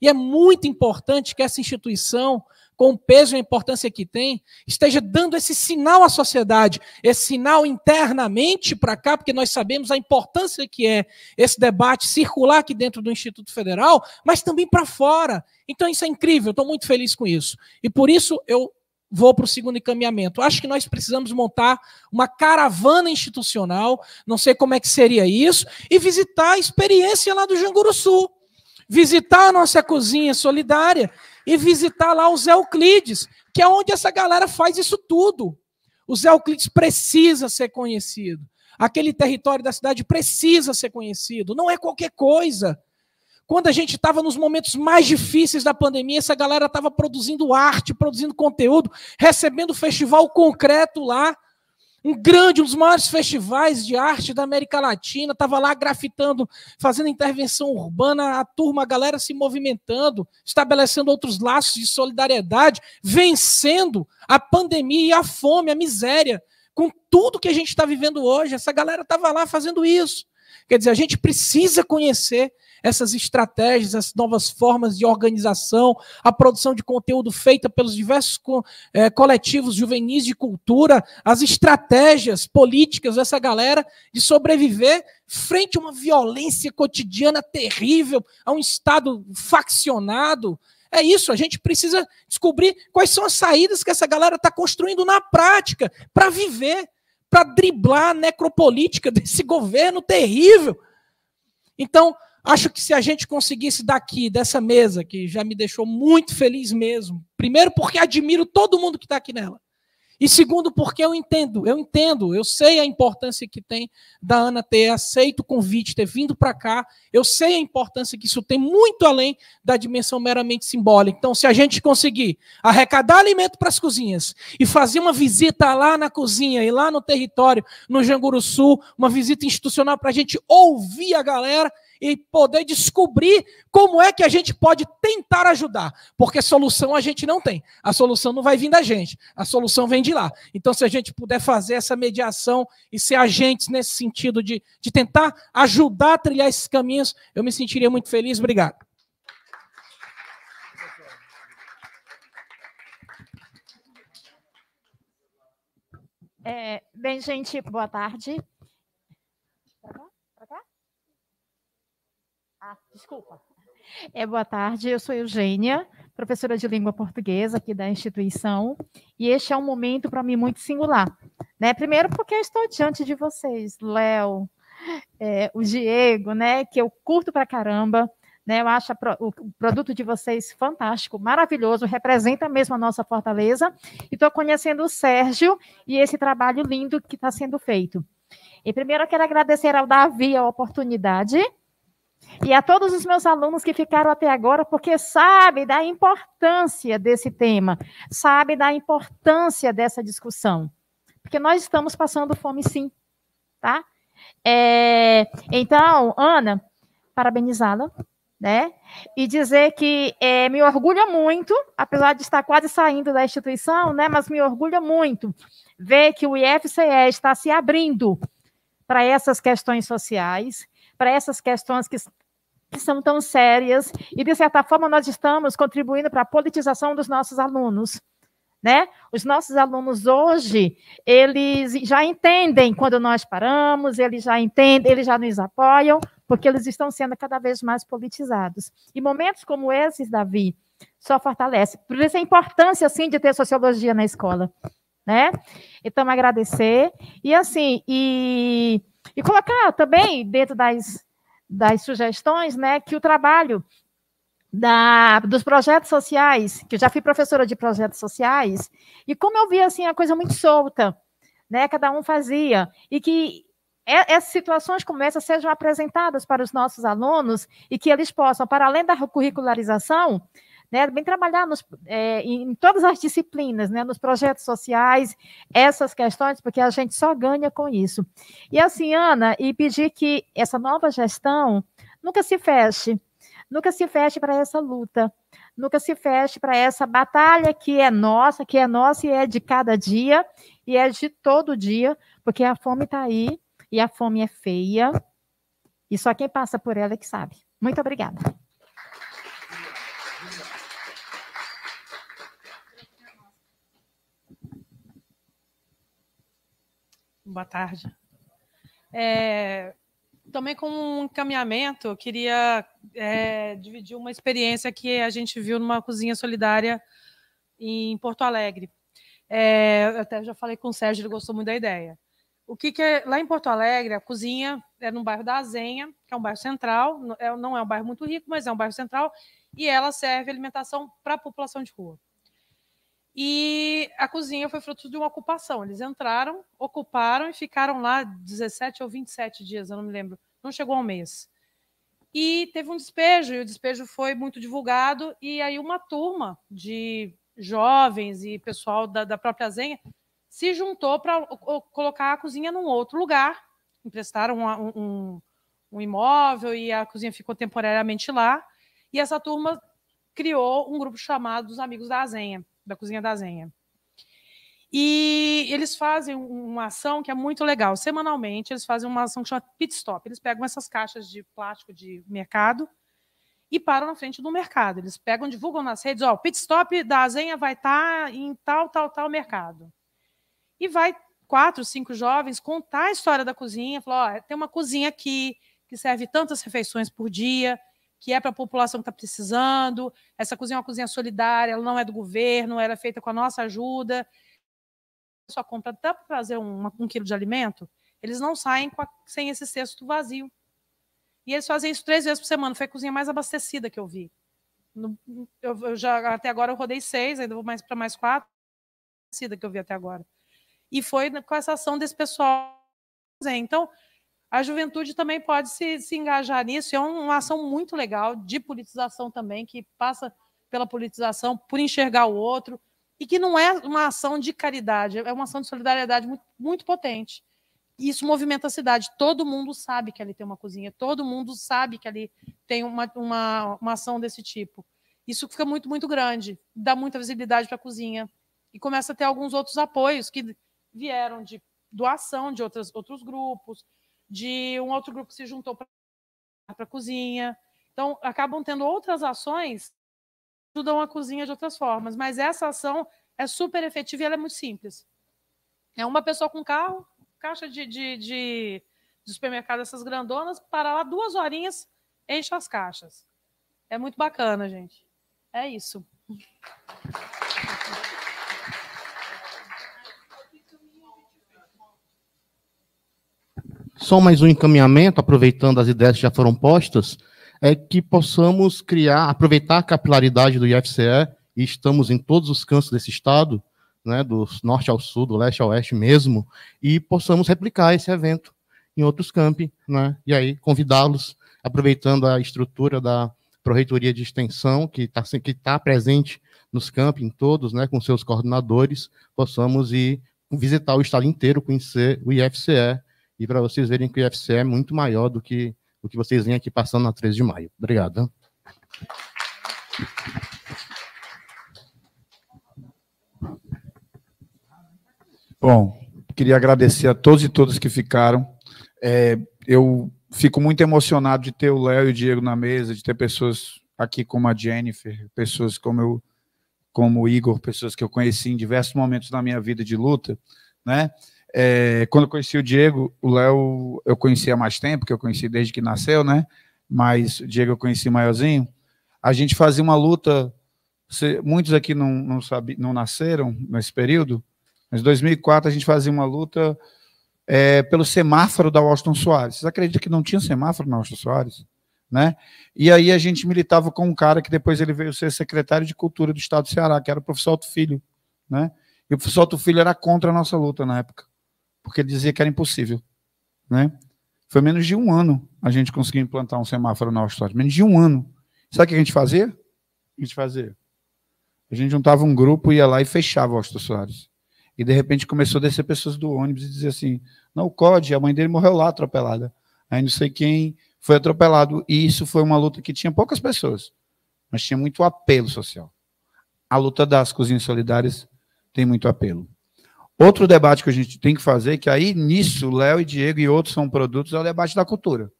E é muito importante que essa instituição, com o peso e a importância que tem, esteja dando esse sinal à sociedade, esse sinal internamente para cá, porque nós sabemos a importância que é esse debate circular aqui dentro do Instituto Federal, mas também para fora. Então isso é incrível, estou muito feliz com isso. E por isso eu vou para o segundo encaminhamento. Acho que nós precisamos montar uma caravana institucional, não sei como é que seria isso, e visitar a experiência lá do Janguru Sul visitar a nossa cozinha solidária e visitar lá os Euclides, que é onde essa galera faz isso tudo. Os Euclides precisa ser conhecido. Aquele território da cidade precisa ser conhecido. Não é qualquer coisa. Quando a gente estava nos momentos mais difíceis da pandemia, essa galera estava produzindo arte, produzindo conteúdo, recebendo o festival concreto lá um grande, um dos maiores festivais de arte da América Latina, estava lá grafitando, fazendo intervenção urbana, a turma, a galera se movimentando, estabelecendo outros laços de solidariedade, vencendo a pandemia, a fome, a miséria, com tudo que a gente está vivendo hoje. Essa galera estava lá fazendo isso. Quer dizer, a gente precisa conhecer essas estratégias, essas novas formas de organização, a produção de conteúdo feita pelos diversos co é, coletivos juvenis de cultura, as estratégias políticas dessa galera de sobreviver frente a uma violência cotidiana terrível, a um Estado faccionado. É isso, a gente precisa descobrir quais são as saídas que essa galera está construindo na prática para viver, para driblar a necropolítica (laughs) desse governo terrível. Então, Acho que se a gente conseguisse daqui, dessa mesa, que já me deixou muito feliz mesmo, primeiro porque admiro todo mundo que está aqui nela, e segundo porque eu entendo, eu entendo, eu sei a importância que tem da Ana ter aceito o convite, ter vindo para cá, eu sei a importância que isso tem muito além da dimensão meramente simbólica. Então, se a gente conseguir arrecadar alimento para as cozinhas e fazer uma visita lá na cozinha e lá no território, no Janguru Sul, uma visita institucional para a gente ouvir a galera e poder descobrir como é que a gente pode tentar ajudar, porque solução a gente não tem. A solução não vai vir da gente, a solução vem de lá. Então, se a gente puder fazer essa mediação e ser agentes nesse sentido de, de tentar ajudar a trilhar esses caminhos, eu me sentiria muito feliz. Obrigado. É, bem, gente, boa tarde. Desculpa. É, boa tarde, eu sou Eugênia, professora de língua portuguesa aqui da instituição, e este é um momento para mim muito singular. Né? Primeiro, porque eu estou diante de vocês, Léo, é, o Diego, né, que eu curto para caramba. Né, eu acho pro, o, o produto de vocês fantástico, maravilhoso, representa mesmo a nossa Fortaleza. E estou conhecendo o Sérgio e esse trabalho lindo que está sendo feito. E primeiro eu quero agradecer ao Davi a oportunidade e a todos os meus alunos que ficaram até agora, porque sabem da importância desse tema, sabem da importância dessa discussão. Porque nós estamos passando fome, sim. Tá? É, então, Ana, parabenizá-la, né? E dizer que é, me orgulha muito, apesar de estar quase saindo da instituição, né? Mas me orgulha muito ver que o IFCE está se abrindo para essas questões sociais, para essas questões que, que são tão sérias e, de certa forma, nós estamos contribuindo para a politização dos nossos alunos. Né? Os nossos alunos hoje, eles já entendem quando nós paramos, eles já entendem, eles já nos apoiam, porque eles estão sendo cada vez mais politizados. E momentos como esses, Davi, só fortalece. Por isso a importância, assim, de ter sociologia na escola, né? Então, agradecer. E, assim, e e colocar também dentro das, das sugestões né, que o trabalho da, dos projetos sociais, que eu já fui professora de projetos sociais, e como eu via assim, a coisa muito solta, né, cada um fazia, e que essas situações como a sejam apresentadas para os nossos alunos e que eles possam, para além da curricularização, né, bem trabalhar nos, é, em todas as disciplinas, né, nos projetos sociais, essas questões, porque a gente só ganha com isso. E assim, Ana, e pedir que essa nova gestão nunca se feche, nunca se feche para essa luta, nunca se feche para essa batalha que é nossa, que é nossa e é de cada dia e é de todo dia, porque a fome está aí e a fome é feia e só quem passa por ela é que sabe. Muito obrigada. Boa tarde. É, também com um encaminhamento, queria é, dividir uma experiência que a gente viu numa cozinha solidária em Porto Alegre. É, eu até já falei com o Sérgio, ele gostou muito da ideia. O que, que é, lá em Porto Alegre, a cozinha é no bairro da Azenha, que é um bairro central, é, não é um bairro muito rico, mas é um bairro central, e ela serve alimentação para a população de rua. E a cozinha foi fruto de uma ocupação. Eles entraram, ocuparam e ficaram lá 17 ou 27 dias, eu não me lembro. Não chegou a um mês. E teve um despejo, e o despejo foi muito divulgado. E aí, uma turma de jovens e pessoal da, da própria Zenha se juntou para colocar a cozinha num outro lugar. Emprestaram uma, um, um imóvel e a cozinha ficou temporariamente lá. E essa turma criou um grupo chamado Os Amigos da Azenha da Cozinha da Zenha. E eles fazem uma ação que é muito legal. Semanalmente, eles fazem uma ação que chama pit stop. Eles pegam essas caixas de plástico de mercado e param na frente do mercado. Eles pegam, divulgam nas redes, ó, oh, o pit stop da Azenha vai estar tá em tal, tal, tal mercado. E vai quatro, cinco jovens contar a história da cozinha, falar, ó, oh, tem uma cozinha aqui que serve tantas refeições por dia, que é para a população que está precisando. Essa cozinha é uma cozinha solidária, ela não é do governo, ela é feita com a nossa ajuda. A pessoa compra até para trazer um, um quilo de alimento, eles não saem a, sem esse cesto vazio. E eles fazem isso três vezes por semana. Foi a cozinha mais abastecida que eu vi. No, eu, eu, já até agora eu rodei seis, ainda vou mais para mais quatro que eu vi até agora. E foi com essa ação desse pessoal. Então, a juventude também pode se, se engajar nisso. É uma ação muito legal de politização também, que passa pela politização, por enxergar o outro, e que não é uma ação de caridade, é uma ação de solidariedade muito, muito potente. E isso movimenta a cidade. Todo mundo sabe que ali tem uma cozinha, todo mundo sabe que ali tem uma, uma, uma ação desse tipo. Isso fica muito, muito grande, dá muita visibilidade para a cozinha. E começa a ter alguns outros apoios que vieram de doação de outras, outros grupos, de um outro grupo que se juntou para a cozinha. Então, acabam tendo outras ações que ajudam a cozinha de outras formas. Mas essa ação é super efetiva e ela é muito simples. É uma pessoa com carro, caixa de, de, de, de supermercado, essas grandonas, para lá duas horinhas, enche as caixas. É muito bacana, gente. É isso. Só mais um encaminhamento, aproveitando as ideias que já foram postas, é que possamos criar, aproveitar a capilaridade do IFCE, e estamos em todos os cantos desse estado, né, do norte ao sul, do leste ao oeste mesmo, e possamos replicar esse evento em outros campi, né, e aí convidá-los, aproveitando a estrutura da Proreitoria de Extensão, que está que tá presente nos em todos, né, com seus coordenadores, possamos ir visitar o estado inteiro, conhecer o IFCE e para vocês verem que o IFCE é muito maior do que o que vocês vêm aqui passando na 13 de maio. Obrigado. Bom, queria agradecer a todos e todas que ficaram. É, eu fico muito emocionado de ter o Léo e o Diego na mesa, de ter pessoas aqui como a Jennifer, pessoas como eu, como o Igor, pessoas que eu conheci em diversos momentos da minha vida de luta, né? É, quando eu conheci o Diego, o Léo eu conhecia há mais tempo, que eu conheci desde que nasceu, né? Mas o Diego eu conheci maiorzinho. A gente fazia uma luta. muitos aqui não, não, sabe, não nasceram nesse período, mas em 2004 a gente fazia uma luta é, pelo semáforo da Washington Soares. Vocês acreditam que não tinha semáforo na Washington Soares? Né? E aí a gente militava com um cara que depois ele veio ser secretário de Cultura do Estado do Ceará, que era o professor Alto Filho, né? E o professor Alto Filho era contra a nossa luta na época porque ele dizia que era impossível. Né? Foi menos de um ano a gente conseguiu implantar um semáforo na Austrália. Menos de um ano. Sabe o que a gente fazia? A gente fazia. A gente juntava um grupo, ia lá e fechava o Austin Soares. E de repente começou a descer pessoas do ônibus e dizer assim: não, o COD, a mãe dele morreu lá atropelada. Aí não sei quem foi atropelado. E isso foi uma luta que tinha poucas pessoas, mas tinha muito apelo social. A luta das cozinhas solidárias tem muito apelo. Outro debate que a gente tem que fazer, que aí nisso Léo e Diego e outros são produtos, é o debate da cultura.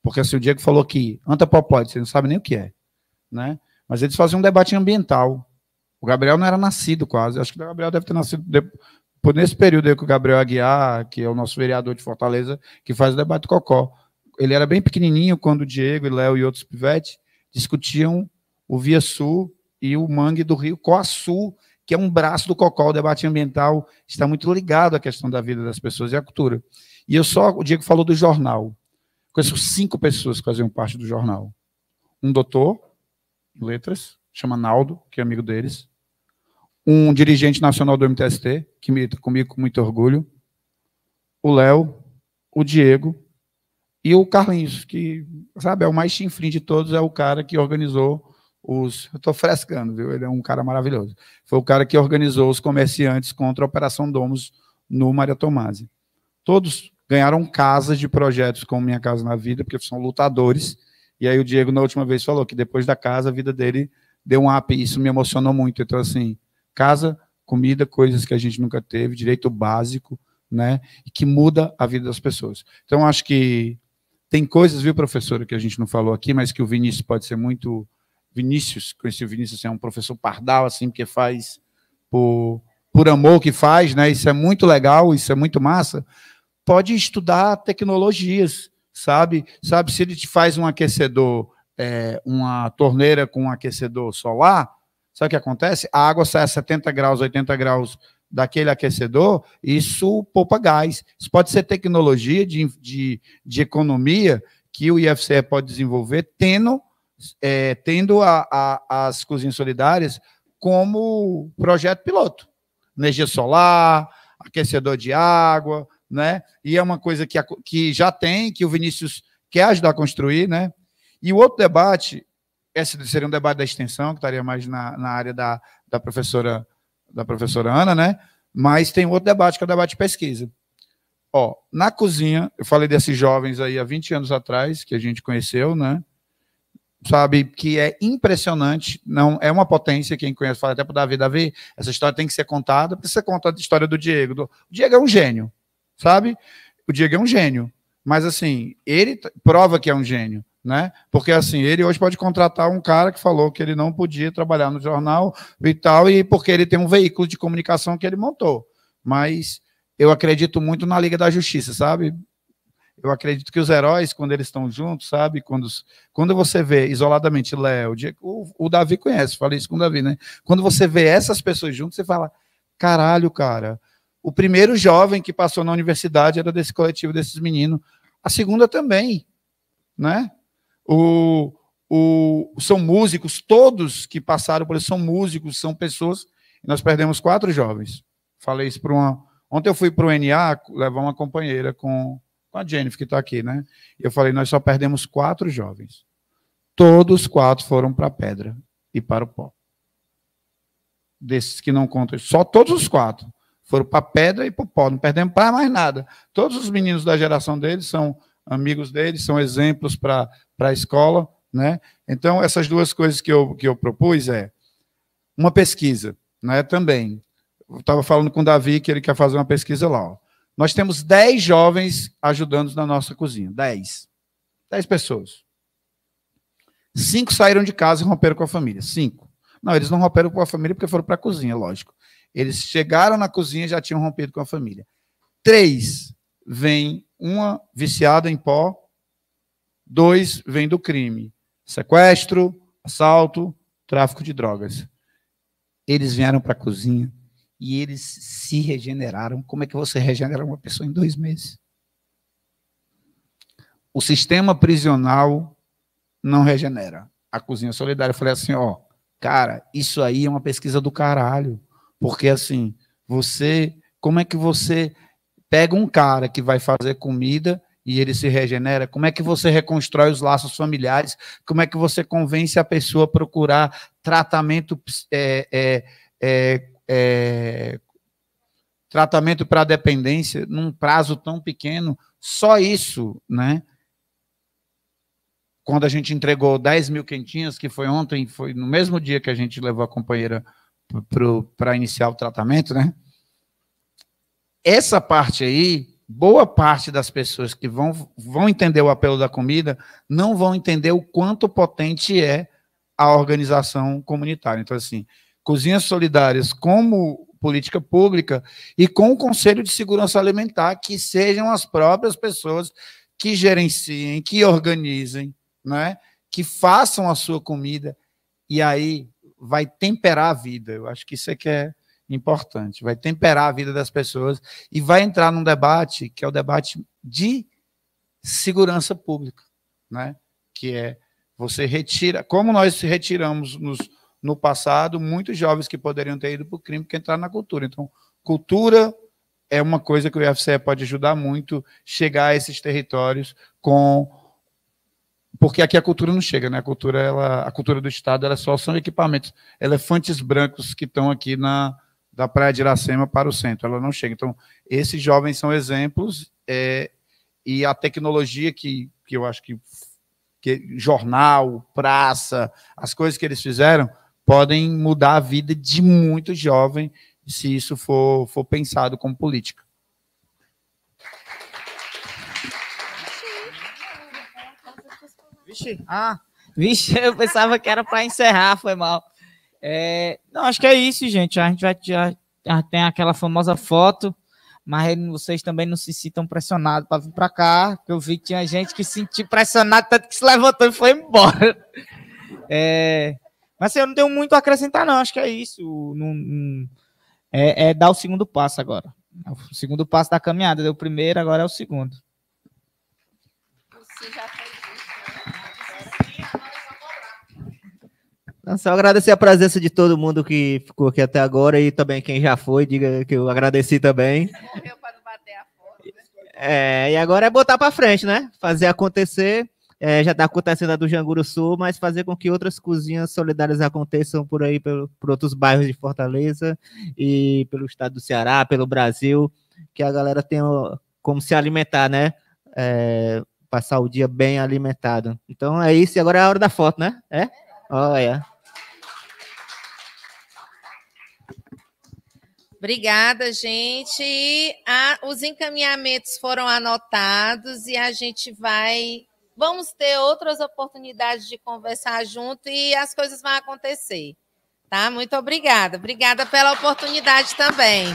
Porque assim, o Diego falou que antropopóide, você não sabe nem o que é. Né? Mas eles faziam um debate ambiental. O Gabriel não era nascido quase. Acho que o Gabriel deve ter nascido por nesse período aí que o Gabriel Aguiar, que é o nosso vereador de Fortaleza, que faz o debate do Cocó. Ele era bem pequenininho quando o Diego e Léo e outros pivetes discutiam o Via Sul e o mangue do Rio Coaçu, que é um braço do COCOL, o debate ambiental está muito ligado à questão da vida das pessoas e à cultura. E eu só, o Diego falou do jornal. Conheço cinco pessoas que faziam parte do jornal. Um doutor, em letras, chama Naldo, que é amigo deles. Um dirigente nacional do MTST, que milita comigo com muito orgulho. O Léo, o Diego e o Carlinhos, que, sabe, é o mais chinfrim de todos, é o cara que organizou os. Eu estou frescando, viu? Ele é um cara maravilhoso. Foi o cara que organizou os comerciantes contra a Operação Domus no Maria Tomasi. Todos ganharam casas de projetos como Minha Casa na Vida, porque são lutadores. E aí o Diego, na última vez, falou que depois da casa, a vida dele deu um up. Isso me emocionou muito. Então, assim, casa, comida, coisas que a gente nunca teve, direito básico, né? E que muda a vida das pessoas. Então, acho que tem coisas, viu, professora, que a gente não falou aqui, mas que o Vinícius pode ser muito Vinícius, conheci o Vinícius, assim, é um professor pardal, assim, que faz por, por amor que faz, né? Isso é muito legal, isso é muito massa. Pode estudar tecnologias, sabe? Sabe, se ele te faz um aquecedor, é, uma torneira com um aquecedor solar, sabe o que acontece? A água sai a 70 graus, 80 graus daquele aquecedor, isso poupa gás. Isso pode ser tecnologia de, de, de economia que o IFCE pode desenvolver, tendo é, tendo a, a, as cozinhas solidárias como projeto piloto. Energia solar, aquecedor de água, né? E é uma coisa que, a, que já tem, que o Vinícius quer ajudar a construir, né? E o outro debate, esse seria um debate da extensão, que estaria mais na, na área da, da, professora, da professora Ana, né? Mas tem outro debate, que é o debate de pesquisa. Ó, na cozinha, eu falei desses jovens aí há 20 anos atrás, que a gente conheceu, né? sabe, que é impressionante, não é uma potência, quem conhece fala até pro Davi, Davi, essa história tem que ser contada, precisa você conta a história do Diego. Do... O Diego é um gênio, sabe? O Diego é um gênio, mas assim, ele prova que é um gênio, né? Porque assim, ele hoje pode contratar um cara que falou que ele não podia trabalhar no jornal e tal, e porque ele tem um veículo de comunicação que ele montou. Mas eu acredito muito na Liga da Justiça, sabe? eu acredito que os heróis, quando eles estão juntos, sabe? Quando, quando você vê isoladamente Léo, o, o Davi conhece, falei isso com o Davi, né? Quando você vê essas pessoas juntas, você fala: caralho, cara, o primeiro jovem que passou na universidade era desse coletivo desses meninos, a segunda também, né? O, o, são músicos, todos que passaram por isso são músicos, são pessoas. Nós perdemos quatro jovens. Falei isso para uma. Ontem eu fui para o NA levar uma companheira com com a Jennifer, que está aqui, né? Eu falei, nós só perdemos quatro jovens. Todos quatro foram para a pedra e para o pó. Desses que não contam, só todos os quatro foram para a pedra e para o pó. Não perdemos para mais nada. Todos os meninos da geração deles são amigos deles, são exemplos para a escola, né? Então, essas duas coisas que eu, que eu propus é uma pesquisa, né? Também. Eu estava falando com o Davi que ele quer fazer uma pesquisa lá. Ó. Nós temos 10 jovens ajudando na nossa cozinha. 10. 10 pessoas. Cinco saíram de casa e romperam com a família. Cinco. Não, eles não romperam com a família porque foram para a cozinha, lógico. Eles chegaram na cozinha e já tinham rompido com a família. Três vem uma viciada em pó, dois vem do crime, sequestro, assalto, tráfico de drogas. Eles vieram para a cozinha e eles se regeneraram. Como é que você regenera uma pessoa em dois meses? O sistema prisional não regenera. A cozinha solidária, eu falei assim, ó, cara, isso aí é uma pesquisa do caralho, porque assim, você, como é que você pega um cara que vai fazer comida e ele se regenera? Como é que você reconstrói os laços familiares? Como é que você convence a pessoa a procurar tratamento é, é, é, é, tratamento para dependência num prazo tão pequeno, só isso, né? Quando a gente entregou 10 mil quentinhas, que foi ontem, foi no mesmo dia que a gente levou a companheira para iniciar o tratamento, né? Essa parte aí, boa parte das pessoas que vão, vão entender o apelo da comida não vão entender o quanto potente é a organização comunitária. Então, assim, Cozinhas Solidárias como política pública e com o Conselho de Segurança Alimentar, que sejam as próprias pessoas que gerenciem, que organizem, né? que façam a sua comida e aí vai temperar a vida. Eu acho que isso é que é importante, vai temperar a vida das pessoas e vai entrar num debate que é o debate de segurança pública, né? que é você retira, como nós retiramos nos no passado muitos jovens que poderiam ter ido para o crime que entraram na cultura. Então, cultura é uma coisa que o IFCE pode ajudar muito chegar a esses territórios com porque aqui a cultura não chega, né? A cultura ela, a cultura do estado, ela só são equipamentos, elefantes brancos que estão aqui na da Praia de Iracema para o centro, ela não chega. Então, esses jovens são exemplos é, e a tecnologia que, que eu acho que, que jornal, praça, as coisas que eles fizeram podem mudar a vida de muito jovem se isso for, for pensado como política. Vixe, ah, vixe, (laughs) eu pensava que era para encerrar, foi mal. É, não, acho que é isso, gente. A gente vai já, já tem aquela famosa foto, mas vocês também não se sintam pressionados para vir para cá, que eu vi que tinha gente que se sentiu pressionado tanto que se levantou e foi embora. É, mas assim, eu não tenho muito a acrescentar, não. Acho que é isso. Não, não... É, é, dar o segundo passo agora. o segundo passo da caminhada. Deu o primeiro, agora é o segundo. Você já fez né? Só agradecer a presença de todo mundo que ficou aqui até agora e também quem já foi, diga que eu agradeci também. Morreu para não bater a foto, né? É, e agora é botar para frente, né? Fazer acontecer é, já está acontecendo a do Janguru Sul, mas fazer com que outras cozinhas solidárias aconteçam por aí, pelo, por outros bairros de Fortaleza e pelo estado do Ceará, pelo Brasil, que a galera tenha como se alimentar, né? É, passar o dia bem alimentado. Então é isso, e agora é a hora da foto, né? É? Olha. Obrigada, gente. Ah, os encaminhamentos foram anotados e a gente vai vamos ter outras oportunidades de conversar junto e as coisas vão acontecer. Tá? Muito obrigada. Obrigada pela oportunidade também.